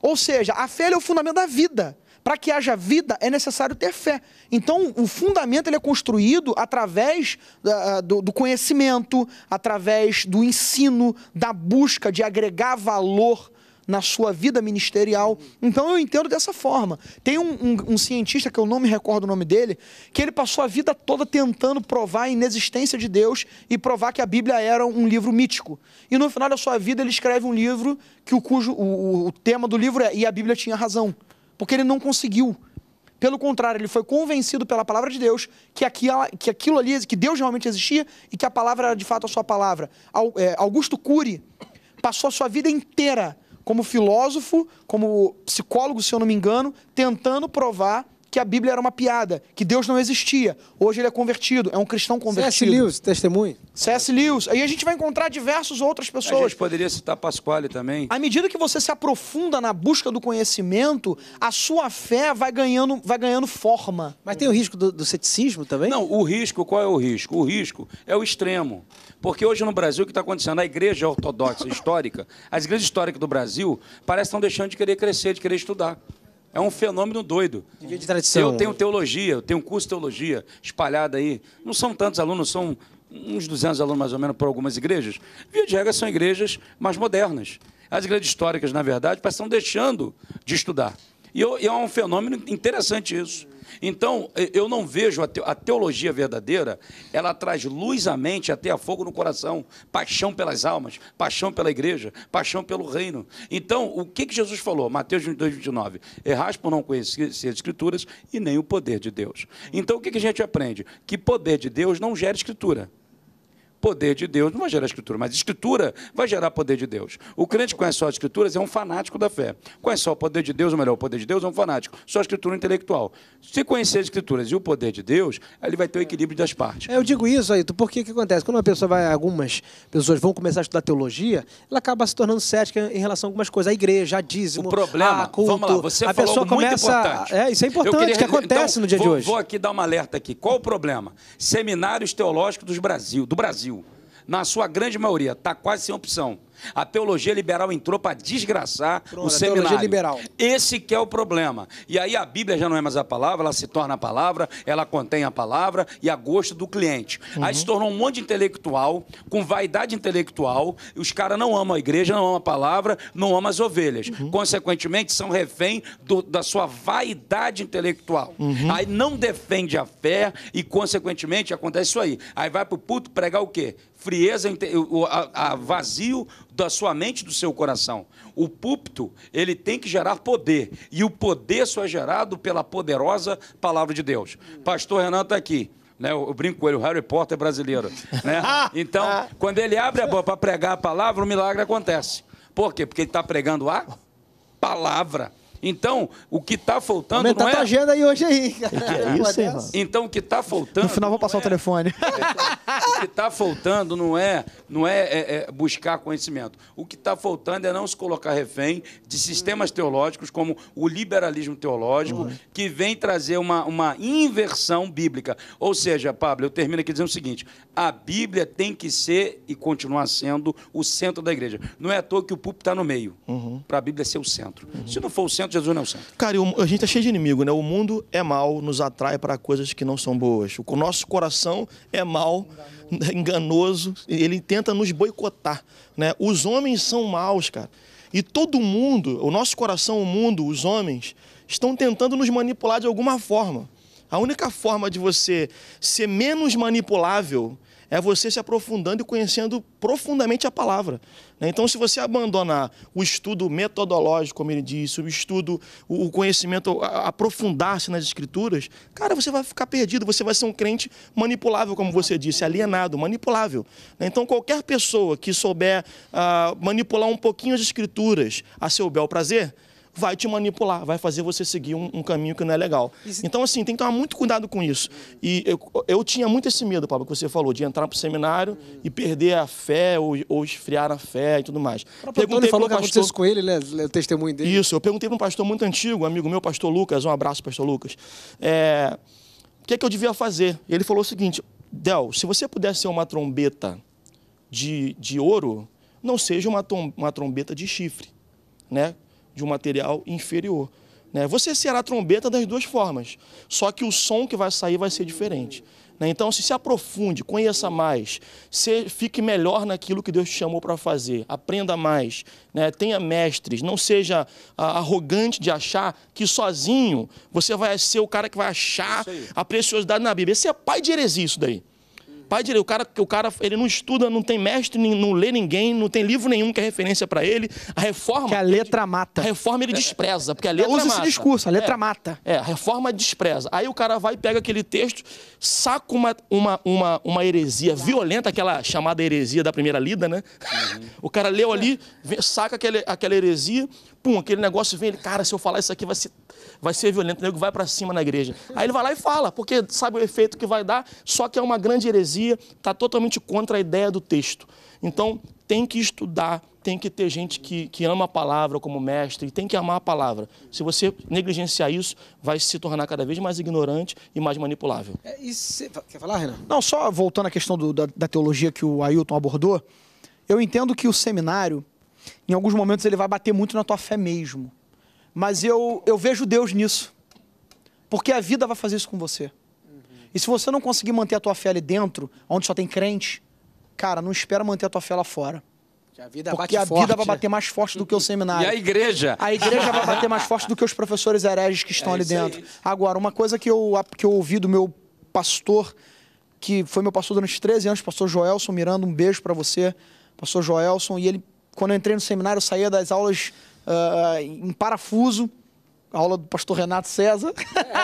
Ou seja, a fé é o fundamento da vida. Para que haja vida é necessário ter fé. Então, o fundamento ele é construído através uh, do, do conhecimento, através do ensino, da busca de agregar valor na sua vida ministerial. Então eu entendo dessa forma. Tem um, um, um, cientista, que eu não me recordo o nome dele, que ele passou a vida toda tentando provar a inexistência de Deus e provar que a Bíblia era um livro mítico. E no final da sua vida ele escreve um livro que o cujo o, o tema do livro é E a Bíblia tinha razão. Porque ele não conseguiu. Pelo contrário, ele foi convencido pela palavra de Deus que, aquilo, que aquilo ali, que Deus realmente existia e que a palavra era de fato a sua palavra. É, Augusto Cury passou a sua vida inteira como filósofo, como psicólogo, se eu não me engano, tentando provar que a Bíblia era uma piada, que Deus não existia. Hoje ele é convertido, é um cristão convertido. C.S. Lewis, testemunho. C.S. Lewis. Aí a gente vai encontrar diversas outras pessoas. A gente poderia citar Pasquale também. À medida que você se aprofunda na busca do conhecimento, a sua fé vai ganhando, vai ganhando forma. Mas tem o risco do, do ceticismo também? Não, o risco, qual é o risco? O risco é o extremo. Porque hoje no Brasil, o que está acontecendo? A igreja ortodoxa histórica, as igrejas históricas do Brasil, parecem que estão deixando de querer crescer, de querer estudar. É um fenômeno doido. De tradição. Eu tenho teologia, eu tenho um curso de teologia espalhado aí. Não são tantos alunos, são uns 200 alunos mais ou menos por algumas igrejas. Via de regra, são igrejas mais modernas. As igrejas históricas, na verdade, estão deixando de estudar. E é um fenômeno interessante isso. Então, eu não vejo a teologia verdadeira, ela traz luz à mente até a fogo no coração, paixão pelas almas, paixão pela igreja, paixão pelo reino. Então, o que, que Jesus falou? Mateus 2,29. 29. Errais por não conhecer as escrituras e nem o poder de Deus. Então, o que, que a gente aprende? Que poder de Deus não gera escritura poder de Deus não vai gerar escritura, mas escritura vai gerar poder de Deus. O crente que conhece só as escrituras é um fanático da fé. Conhece só o poder de Deus, ou melhor, o poder de Deus é um fanático, só a escritura intelectual. Se conhecer as escrituras e o poder de Deus, ele vai ter o equilíbrio das partes. É, eu digo isso, aí porque o que acontece? Quando uma pessoa vai, algumas pessoas vão começar a estudar teologia, ela acaba se tornando cética em relação a algumas coisas, a igreja, a dízimo, o problema, a culto. Vamos lá, você a pessoa começa, importante. É, isso é importante, queria... que acontece então, no dia vou, de hoje. Vou aqui dar uma alerta aqui. Qual o problema? Seminários teológicos do Brasil, do Brasil na sua grande maioria, está quase sem opção. A teologia liberal entrou para desgraçar Pronto, o seminário. liberal. Esse que é o problema. E aí a Bíblia já não é mais a palavra, ela se torna a palavra, ela contém a palavra e a gosto do cliente. Uhum. Aí se tornou um monte de intelectual, com vaidade intelectual, e os caras não amam a igreja, não amam a palavra, não amam as ovelhas. Uhum. Consequentemente, são refém do, da sua vaidade intelectual. Uhum. Aí não defende a fé e, consequentemente, acontece isso aí. Aí vai para o puto pregar o quê? frieza, o a, vazio da sua mente, do seu coração. O púlpito, ele tem que gerar poder. E o poder só é gerado pela poderosa palavra de Deus. Pastor Renan está aqui. Né, eu brinco com ele, o Harry Potter brasileiro. Né? Então, ah. quando ele abre a boca para pregar a palavra, o milagre acontece. Por quê? Porque ele está pregando a palavra. Então, o que está faltando. Aumentar não é... tua agenda aí hoje aí. cara. é isso, Então, o que está faltando. No final, vou passar é... o telefone. o que está faltando não é, não é, é, é buscar conhecimento. O que está faltando é não se colocar refém de sistemas hum. teológicos, como o liberalismo teológico, uhum. que vem trazer uma, uma inversão bíblica. Ou seja, Pablo, eu termino aqui dizendo o seguinte: a Bíblia tem que ser e continuar sendo o centro da igreja. Não é à toa que o púlpito está no meio, uhum. para a Bíblia ser o centro. Uhum. Se não for o centro, santo, Jesus não é o santo. Cara, a gente tá cheio de inimigo, né? O mundo é mal, nos atrai para coisas que não são boas. O nosso coração é mal, enganoso. enganoso, ele tenta nos boicotar, né? Os homens são maus, cara. E todo mundo, o nosso coração, o mundo, os homens, estão tentando nos manipular de alguma forma. A única forma de você ser menos manipulável é você se aprofundando e conhecendo profundamente a palavra. Né? Então, se você abandonar o estudo metodológico, como ele disse, o estudo, o conhecimento, aprofundar-se nas escrituras, cara, você vai ficar perdido, você vai ser um crente manipulável, como você disse, alienado, manipulável. Né? Então, qualquer pessoa que souber uh, manipular um pouquinho as escrituras a seu bel prazer, vai te manipular, vai fazer você seguir um, um caminho que não é legal. Então, assim, tem que tomar muito cuidado com isso. E eu, eu tinha muito esse medo, Pablo, que você falou, de entrar para o seminário e perder a fé ou, ou esfriar a fé e tudo mais. O perguntei falou pastor... que aconteceu com ele, né? O testemunho dele. Isso, eu perguntei para um pastor muito antigo, amigo meu, pastor Lucas, um abraço, pastor Lucas. É... O que, é que eu devia fazer? Ele falou o seguinte, Del, se você puder ser uma trombeta de, de ouro, não seja uma, tom, uma trombeta de chifre. Né? de um material inferior. Né? Você será trombeta das duas formas, só que o som que vai sair vai ser diferente. Né? Então, se se aprofunde, conheça mais, se, fique melhor naquilo que Deus te chamou para fazer, aprenda mais, né? tenha mestres, não seja ah, arrogante de achar que sozinho você vai ser o cara que vai achar a preciosidade na Bíblia. Esse é pai de heresia isso daí pai direito. O cara, o cara ele não estuda, não tem mestre, não lê ninguém, não tem livro nenhum que é referência para ele. A reforma. Que a letra mata. A reforma ele despreza, porque a letra Usa mata. esse discurso, a é. letra é, mata. É, a reforma despreza. Aí o cara vai, pega aquele texto, saca uma, uma, uma, uma heresia violenta, aquela chamada heresia da primeira lida, né? Uhum. o cara leu ali, saca aquele, aquela heresia pum, aquele negócio vem, ele, cara, se eu falar isso aqui vai ser, vai ser violento, o nego vai para cima na igreja. Aí ele vai lá e fala, porque sabe o efeito que vai dar, só que é uma grande heresia, está totalmente contra a ideia do texto. Então, tem que estudar, tem que ter gente que, que ama a palavra como mestre, tem que amar a palavra. Se você negligenciar isso, vai se tornar cada vez mais ignorante e mais manipulável. É, e cê, quer falar, Renan? Não, só voltando à questão do, da, da teologia que o Ailton abordou, eu entendo que o seminário em alguns momentos ele vai bater muito na tua fé mesmo. Mas eu, eu vejo Deus nisso. Porque a vida vai fazer isso com você. Uhum. E se você não conseguir manter a tua fé ali dentro, onde só tem crente, cara, não espera manter a tua fé lá fora. A vida Porque a forte. vida vai bater mais forte do que o seminário. E a igreja? A igreja vai bater mais forte do que os professores hereges que estão é ali dentro. Agora, uma coisa que eu, que eu ouvi do meu pastor, que foi meu pastor durante 13 anos, pastor Joelson Miranda, um beijo para você, pastor Joelson, e ele quando eu entrei no seminário, eu saía das aulas uh, em parafuso, a aula do pastor Renato César,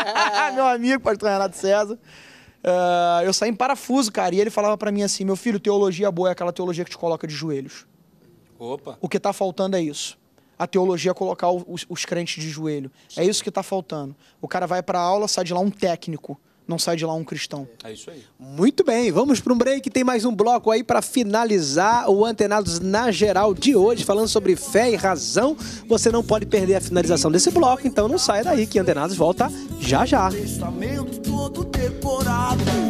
meu amigo, pastor Renato César. Uh, eu saí em parafuso, cara, e ele falava para mim assim: meu filho, teologia boa é aquela teologia que te coloca de joelhos. Opa. O que tá faltando é isso. A teologia é colocar os, os crentes de joelho. Sim. É isso que tá faltando. O cara vai pra aula, sai de lá um técnico não sai de lá um cristão. É isso aí. Muito bem, vamos para um break. Tem mais um bloco aí para finalizar o Antenados na Geral de hoje, falando sobre fé e razão. Você não pode perder a finalização desse bloco, então não saia daí que Antenados volta já já. Testamento todo decorado.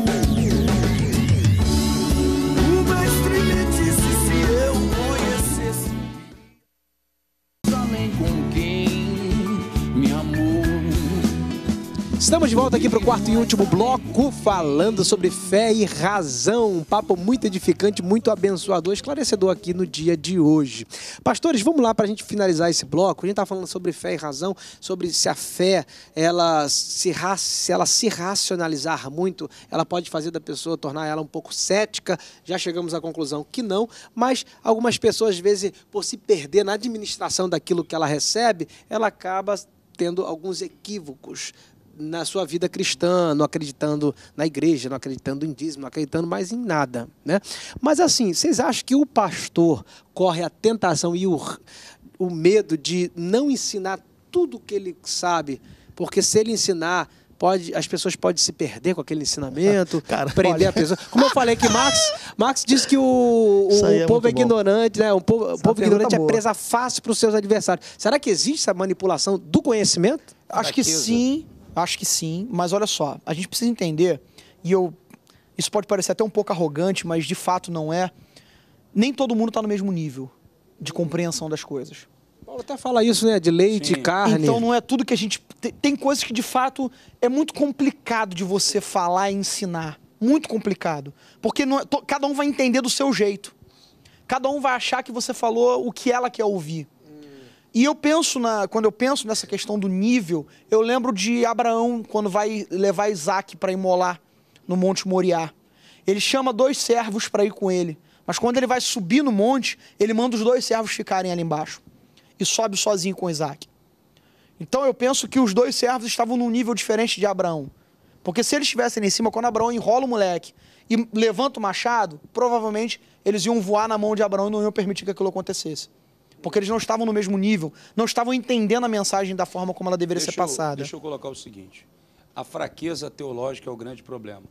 Estamos de volta aqui para o quarto e último bloco, falando sobre fé e razão. Um papo muito edificante, muito abençoador, esclarecedor aqui no dia de hoje. Pastores, vamos lá para a gente finalizar esse bloco. A gente está falando sobre fé e razão, sobre se a fé, ela se, se ela se racionalizar muito, ela pode fazer da pessoa tornar ela um pouco cética. Já chegamos à conclusão que não, mas algumas pessoas, às vezes, por se perder na administração daquilo que ela recebe, ela acaba tendo alguns equívocos na sua vida cristã, não acreditando na igreja, não acreditando em dízimo, não acreditando mais em nada, né? Mas assim, vocês acham que o pastor corre a tentação e o, o medo de não ensinar tudo o que ele sabe, porque se ele ensinar Pode, as pessoas podem se perder com aquele ensinamento, Cara, prender a pessoa. Como eu falei que Max Max disse que o, o é povo é ignorante, né? O povo, o povo ignorante é, é presa fácil para os seus adversários. Será que existe essa manipulação do conhecimento? Acho que sim, Acho que sim, mas olha só, a gente precisa entender, e eu. Isso pode parecer até um pouco arrogante, mas de fato não é. Nem todo mundo está no mesmo nível de compreensão das coisas. Paulo até fala isso, né? De leite, Sim. carne. Então não é tudo que a gente. Tem coisas que de fato é muito complicado de você falar e ensinar. Muito complicado. Porque não... É, cada um vai entender do seu jeito. Cada um vai achar que você falou o que ela quer ouvir. E eu penso na, quando eu penso nessa questão do nível, eu lembro de Abraão quando vai levar Isaac para imolar no Monte Moriá. Ele chama dois servos para ir com ele, mas quando ele vai subir no monte, ele manda os dois servos ficarem ali embaixo e sobe sozinho com Isaac. Então eu penso que os dois servos estavam num nível diferente de Abraão. Porque se eles estivessem em cima, quando Abraão enrola o moleque e levanta o machado, provavelmente eles iam voar na mão de Abraão e não iam permitir que aquilo acontecesse porque eles não estavam no mesmo nível, não estavam entendendo a mensagem da forma como ela deveria deixa ser passada. Eu, deixa eu colocar o seguinte: a fraqueza teológica é o grande problema.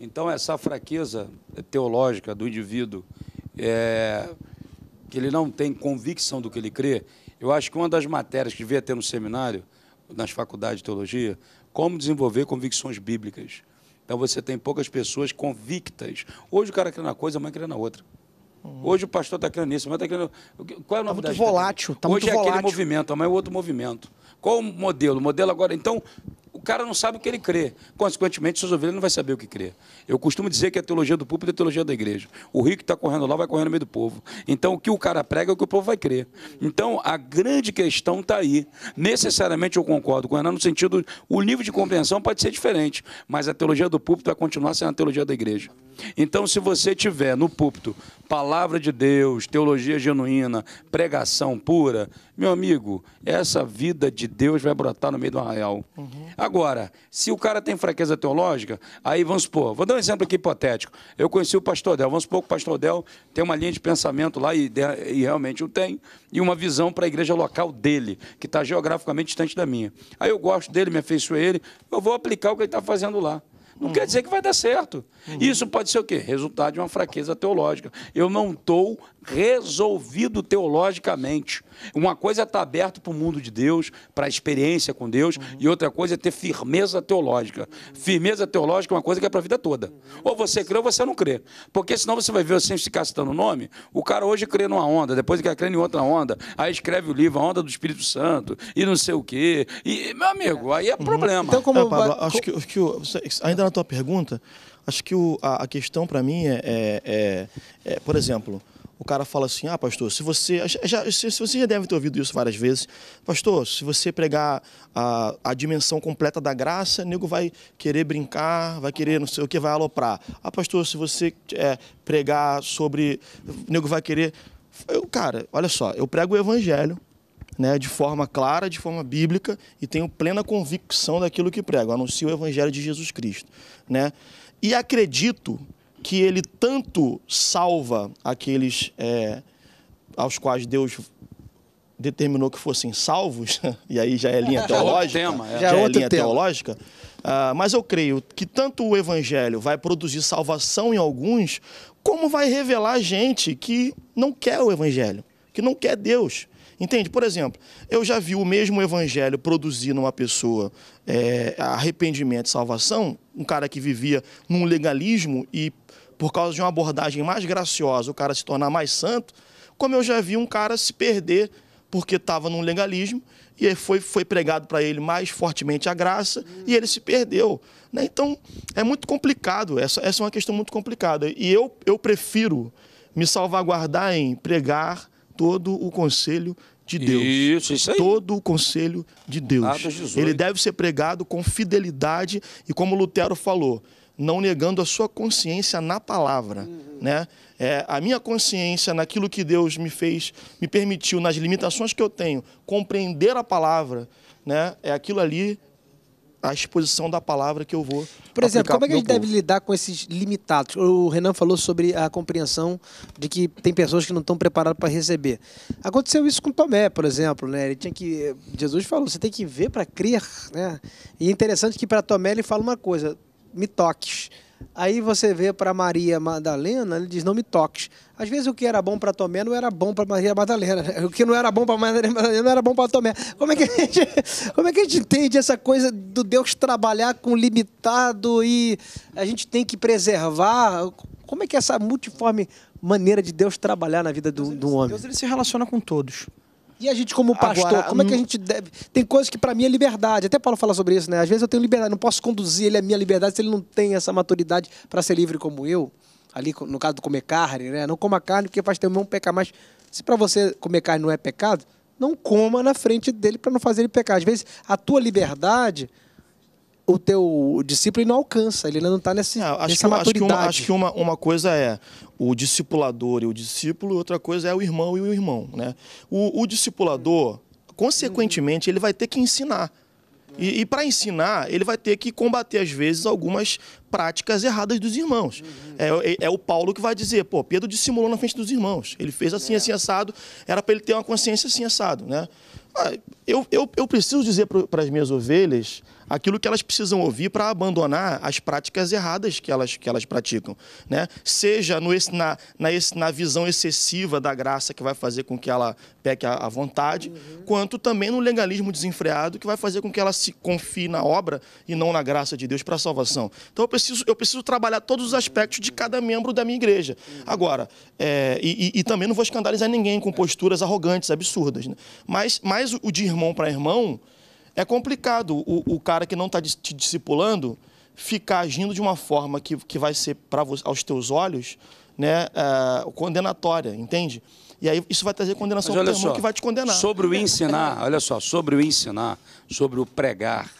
Então, essa fraqueza teológica do indivíduo, é, que ele não tem convicção do que ele crê, eu acho que uma das matérias que devia ter no seminário, nas faculdades de teologia, como desenvolver convicções bíblicas. Então, você tem poucas pessoas convictas. Hoje o cara crê na coisa, a mãe crê na outra. Hoje o pastor está crendo nisso, mas está crendo. Qual é o nome tá muito volátil, tá Hoje muito é volátil. aquele movimento, amanhã é outro movimento. Qual o modelo? O modelo agora. Então, o cara não sabe o que ele crê. Consequentemente, seu ovelhas não vai saber o que crê. Eu costumo dizer que a teologia do púlpito é a teologia da igreja. O rico que está correndo lá vai correndo no meio do povo. Então, o que o cara prega é o que o povo vai crer. Então, a grande questão está aí. Necessariamente eu concordo com o Renan no sentido, o nível de compreensão pode ser diferente, mas a teologia do púlpito vai continuar sendo a teologia da igreja. Então, se você tiver no púlpito palavra de Deus, teologia genuína, pregação pura, meu amigo, essa vida de Deus vai brotar no meio do arraial. Uhum. Agora, se o cara tem fraqueza teológica, aí vamos supor, vou dar um exemplo aqui hipotético. Eu conheci o pastor Del, vamos supor que o pastor Del tem uma linha de pensamento lá, e, e realmente o tem, e uma visão para a igreja local dele, que está geograficamente distante da minha. Aí eu gosto dele, me afeiçoei ele, eu vou aplicar o que ele está fazendo lá. Não hum. quer dizer que vai dar certo. Hum. Isso pode ser o quê? Resultado de uma fraqueza teológica. Eu não estou resolvido teologicamente. Uma coisa é estar aberto para o mundo de Deus, para a experiência com Deus, uhum. e outra coisa é ter firmeza teológica. Firmeza teológica é uma coisa que é para a vida toda. Ou você crê ou você não crê. Porque senão você vai ver, sem ficar citando o nome, o cara hoje crê numa onda, depois ele crer em outra onda, aí escreve o livro A Onda do Espírito Santo, e não sei o quê. E, meu amigo, aí é uhum. problema. Então, como... É, Pablo, acho que, que ainda à tua pergunta, acho que o, a, a, questão para mim é, é, é, é, por exemplo, o cara fala assim, ah, pastor, se você. Já, se, se, você já deve ter ouvido isso várias vezes, pastor, se você pregar a, a dimensão completa da graça, nego vai querer brincar, vai querer não sei o que, vai aloprar. Ah, pastor, se você é, pregar sobre. nego vai querer. Eu, cara, olha só, eu prego o evangelho, né, de forma clara, de forma bíblica e tenho plena convicção daquilo que prego. Anuncio o Evangelho de Jesus Cristo. Né? E acredito que ele tanto salva aqueles é, aos quais Deus determinou que fossem salvos, e aí já é linha teológica, já, é, é. é, é linha teológica, uh, mas eu creio que tanto o evangelho vai produzir salvação em alguns, como vai revelar gente que não quer o evangelho, que não quer Deus, Entende? Por exemplo, eu já vi o mesmo evangelho produzir numa pessoa é, arrependimento e salvação, um cara que vivia num legalismo e por causa de uma abordagem mais graciosa o cara se tornar mais santo, como eu já vi um cara se perder porque estava num legalismo e foi, foi pregado para ele mais fortemente a graça hum. e ele se perdeu. Né? Então, é muito complicado, essa, essa é uma questão muito complicada. E eu, eu prefiro me salvaguardar em pregar todo o conselho de Deus. Isso, isso aí. Todo o conselho de Deus. Atos Ele deve ser pregado com fidelidade e como Lutero falou, não negando a sua consciência na palavra, uhum. né? É, a minha consciência naquilo que Deus me fez, me permitiu nas limitações que eu tenho compreender a palavra, né? É aquilo ali a exposição da palavra que eu vou. Por exemplo, como é que a gente deve lidar com esses limitados? O Renan falou sobre a compreensão de que tem pessoas que não estão preparadas para receber. Aconteceu isso com Tomé, por exemplo, né? Ele tinha que Jesus falou, você tem que ver para crer, né? E é interessante que para Tomé ele fala uma coisa: me toques. Aí você vê para Maria Madalena, ele diz: não me toques. Às vezes o que era bom para Tomé não era bom para Maria Madalena. Né? O que não era bom para Maria Madalena não era bom para Tomé. Como é, que a gente, como é que a gente entende essa coisa do Deus trabalhar com limitado e a gente tem que preservar? Como é que é essa multiforme maneira de Deus trabalhar na vida do, do homem? Deus ele se relaciona com todos. E a gente, como pastor, Agora, como é que a hum. gente deve. Tem coisas que para mim é liberdade. Até Paulo fala sobre isso, né? Às vezes eu tenho liberdade, não posso conduzir ele à é minha liberdade se ele não tem essa maturidade para ser livre como eu. Ali, no caso do comer carne, né? Não coma carne porque faz teu um pecar. Mas se para você comer carne não é pecado, não coma na frente dele para não fazer ele pecar. Às vezes a tua liberdade o teu discípulo não alcança, ele ainda não está nessa, é, nessa que, maturidade. Acho que, uma, acho que uma, uma coisa é o discipulador e o discípulo, outra coisa é o irmão e o irmão. Né? O, o discipulador, consequentemente, ele vai ter que ensinar. E, e para ensinar, ele vai ter que combater, às vezes, algumas práticas erradas dos irmãos. Uhum. É, é, o Paulo que vai dizer, pô, Pedro dissimulou na frente dos irmãos. Ele fez assim, é. assim, assado. Era para ele ter uma consciência assim, assado, né? Ah, eu, eu, eu preciso dizer para as minhas ovelhas aquilo que elas precisam ouvir para abandonar as práticas erradas que elas, que elas praticam. Né? Seja no, na, na, na visão excessiva da graça que vai fazer com que ela peque à vontade, uhum. quanto também no legalismo desenfreado que vai fazer com que ela se confie na obra e não na graça de Deus para a salvação. Então eu preciso, eu preciso trabalhar todos os aspectos de cada membro da minha igreja. Agora, é, e, e, também não vou escandalizar ninguém com posturas arrogantes, absurdas. Né? Mas, mas o de irmão para irmão, é complicado o, o cara que não está te discipulando ficar agindo de uma forma que, que vai ser para aos teus olhos né, uh, condenatória, entende? E aí isso vai trazer condenação para o irmão que vai te condenar. Sobre o ensinar, olha só, sobre o ensinar, sobre o pregar,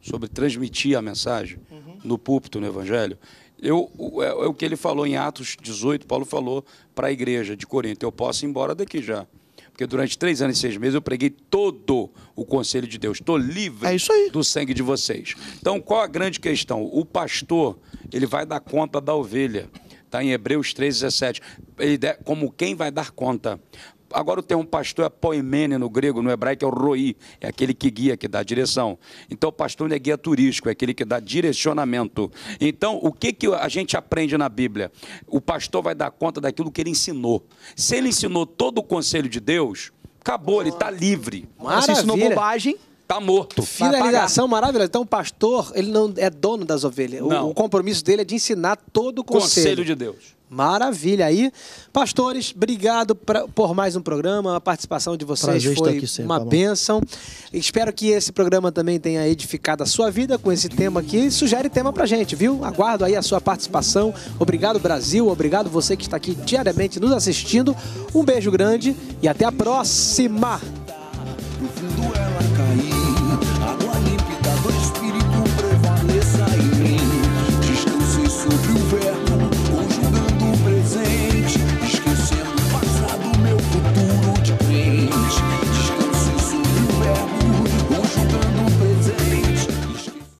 sobre transmitir a mensagem uhum. no púlpito, no evangelho, eu, é, é, o que ele falou em Atos 18, Paulo falou para a igreja de Corinto, eu posso ir embora daqui já porque durante três anos e seis meses eu preguei todo o conselho de Deus. Estou livre é do sangue de vocês. Então, qual a grande questão? O pastor, ele vai dar conta da ovelha. Está em Hebreus 3,17. Como quem vai dar conta agora tem um pastor, é poimene no grego, no hebraico é o roi, é aquele que guia, que dá direção. Então o pastor é guia turístico, é aquele que dá direcionamento. Então, o que, que a gente aprende na Bíblia? O pastor vai dar conta daquilo que ele ensinou. Se ele ensinou todo o conselho de Deus, acabou, ele está livre. É Maravilha. Você ensinou bobagem, Tá morto. Finalização maravilhosa. Então, o pastor, ele não é dono das ovelhas. O, o, compromisso dele é de ensinar todo o conselho. Conselho de Deus. Maravilha aí. Pastores, obrigado pra, por mais um programa. A participação de vocês foi sempre, uma tá bênção. Espero que esse programa também tenha edificado a sua vida com esse tema aqui. Sugere tema pra gente, viu? Aguardo aí a sua participação. Obrigado, Brasil. Obrigado você que está aqui diariamente nos assistindo. Um beijo grande e até a próxima. No fundo ela caiu.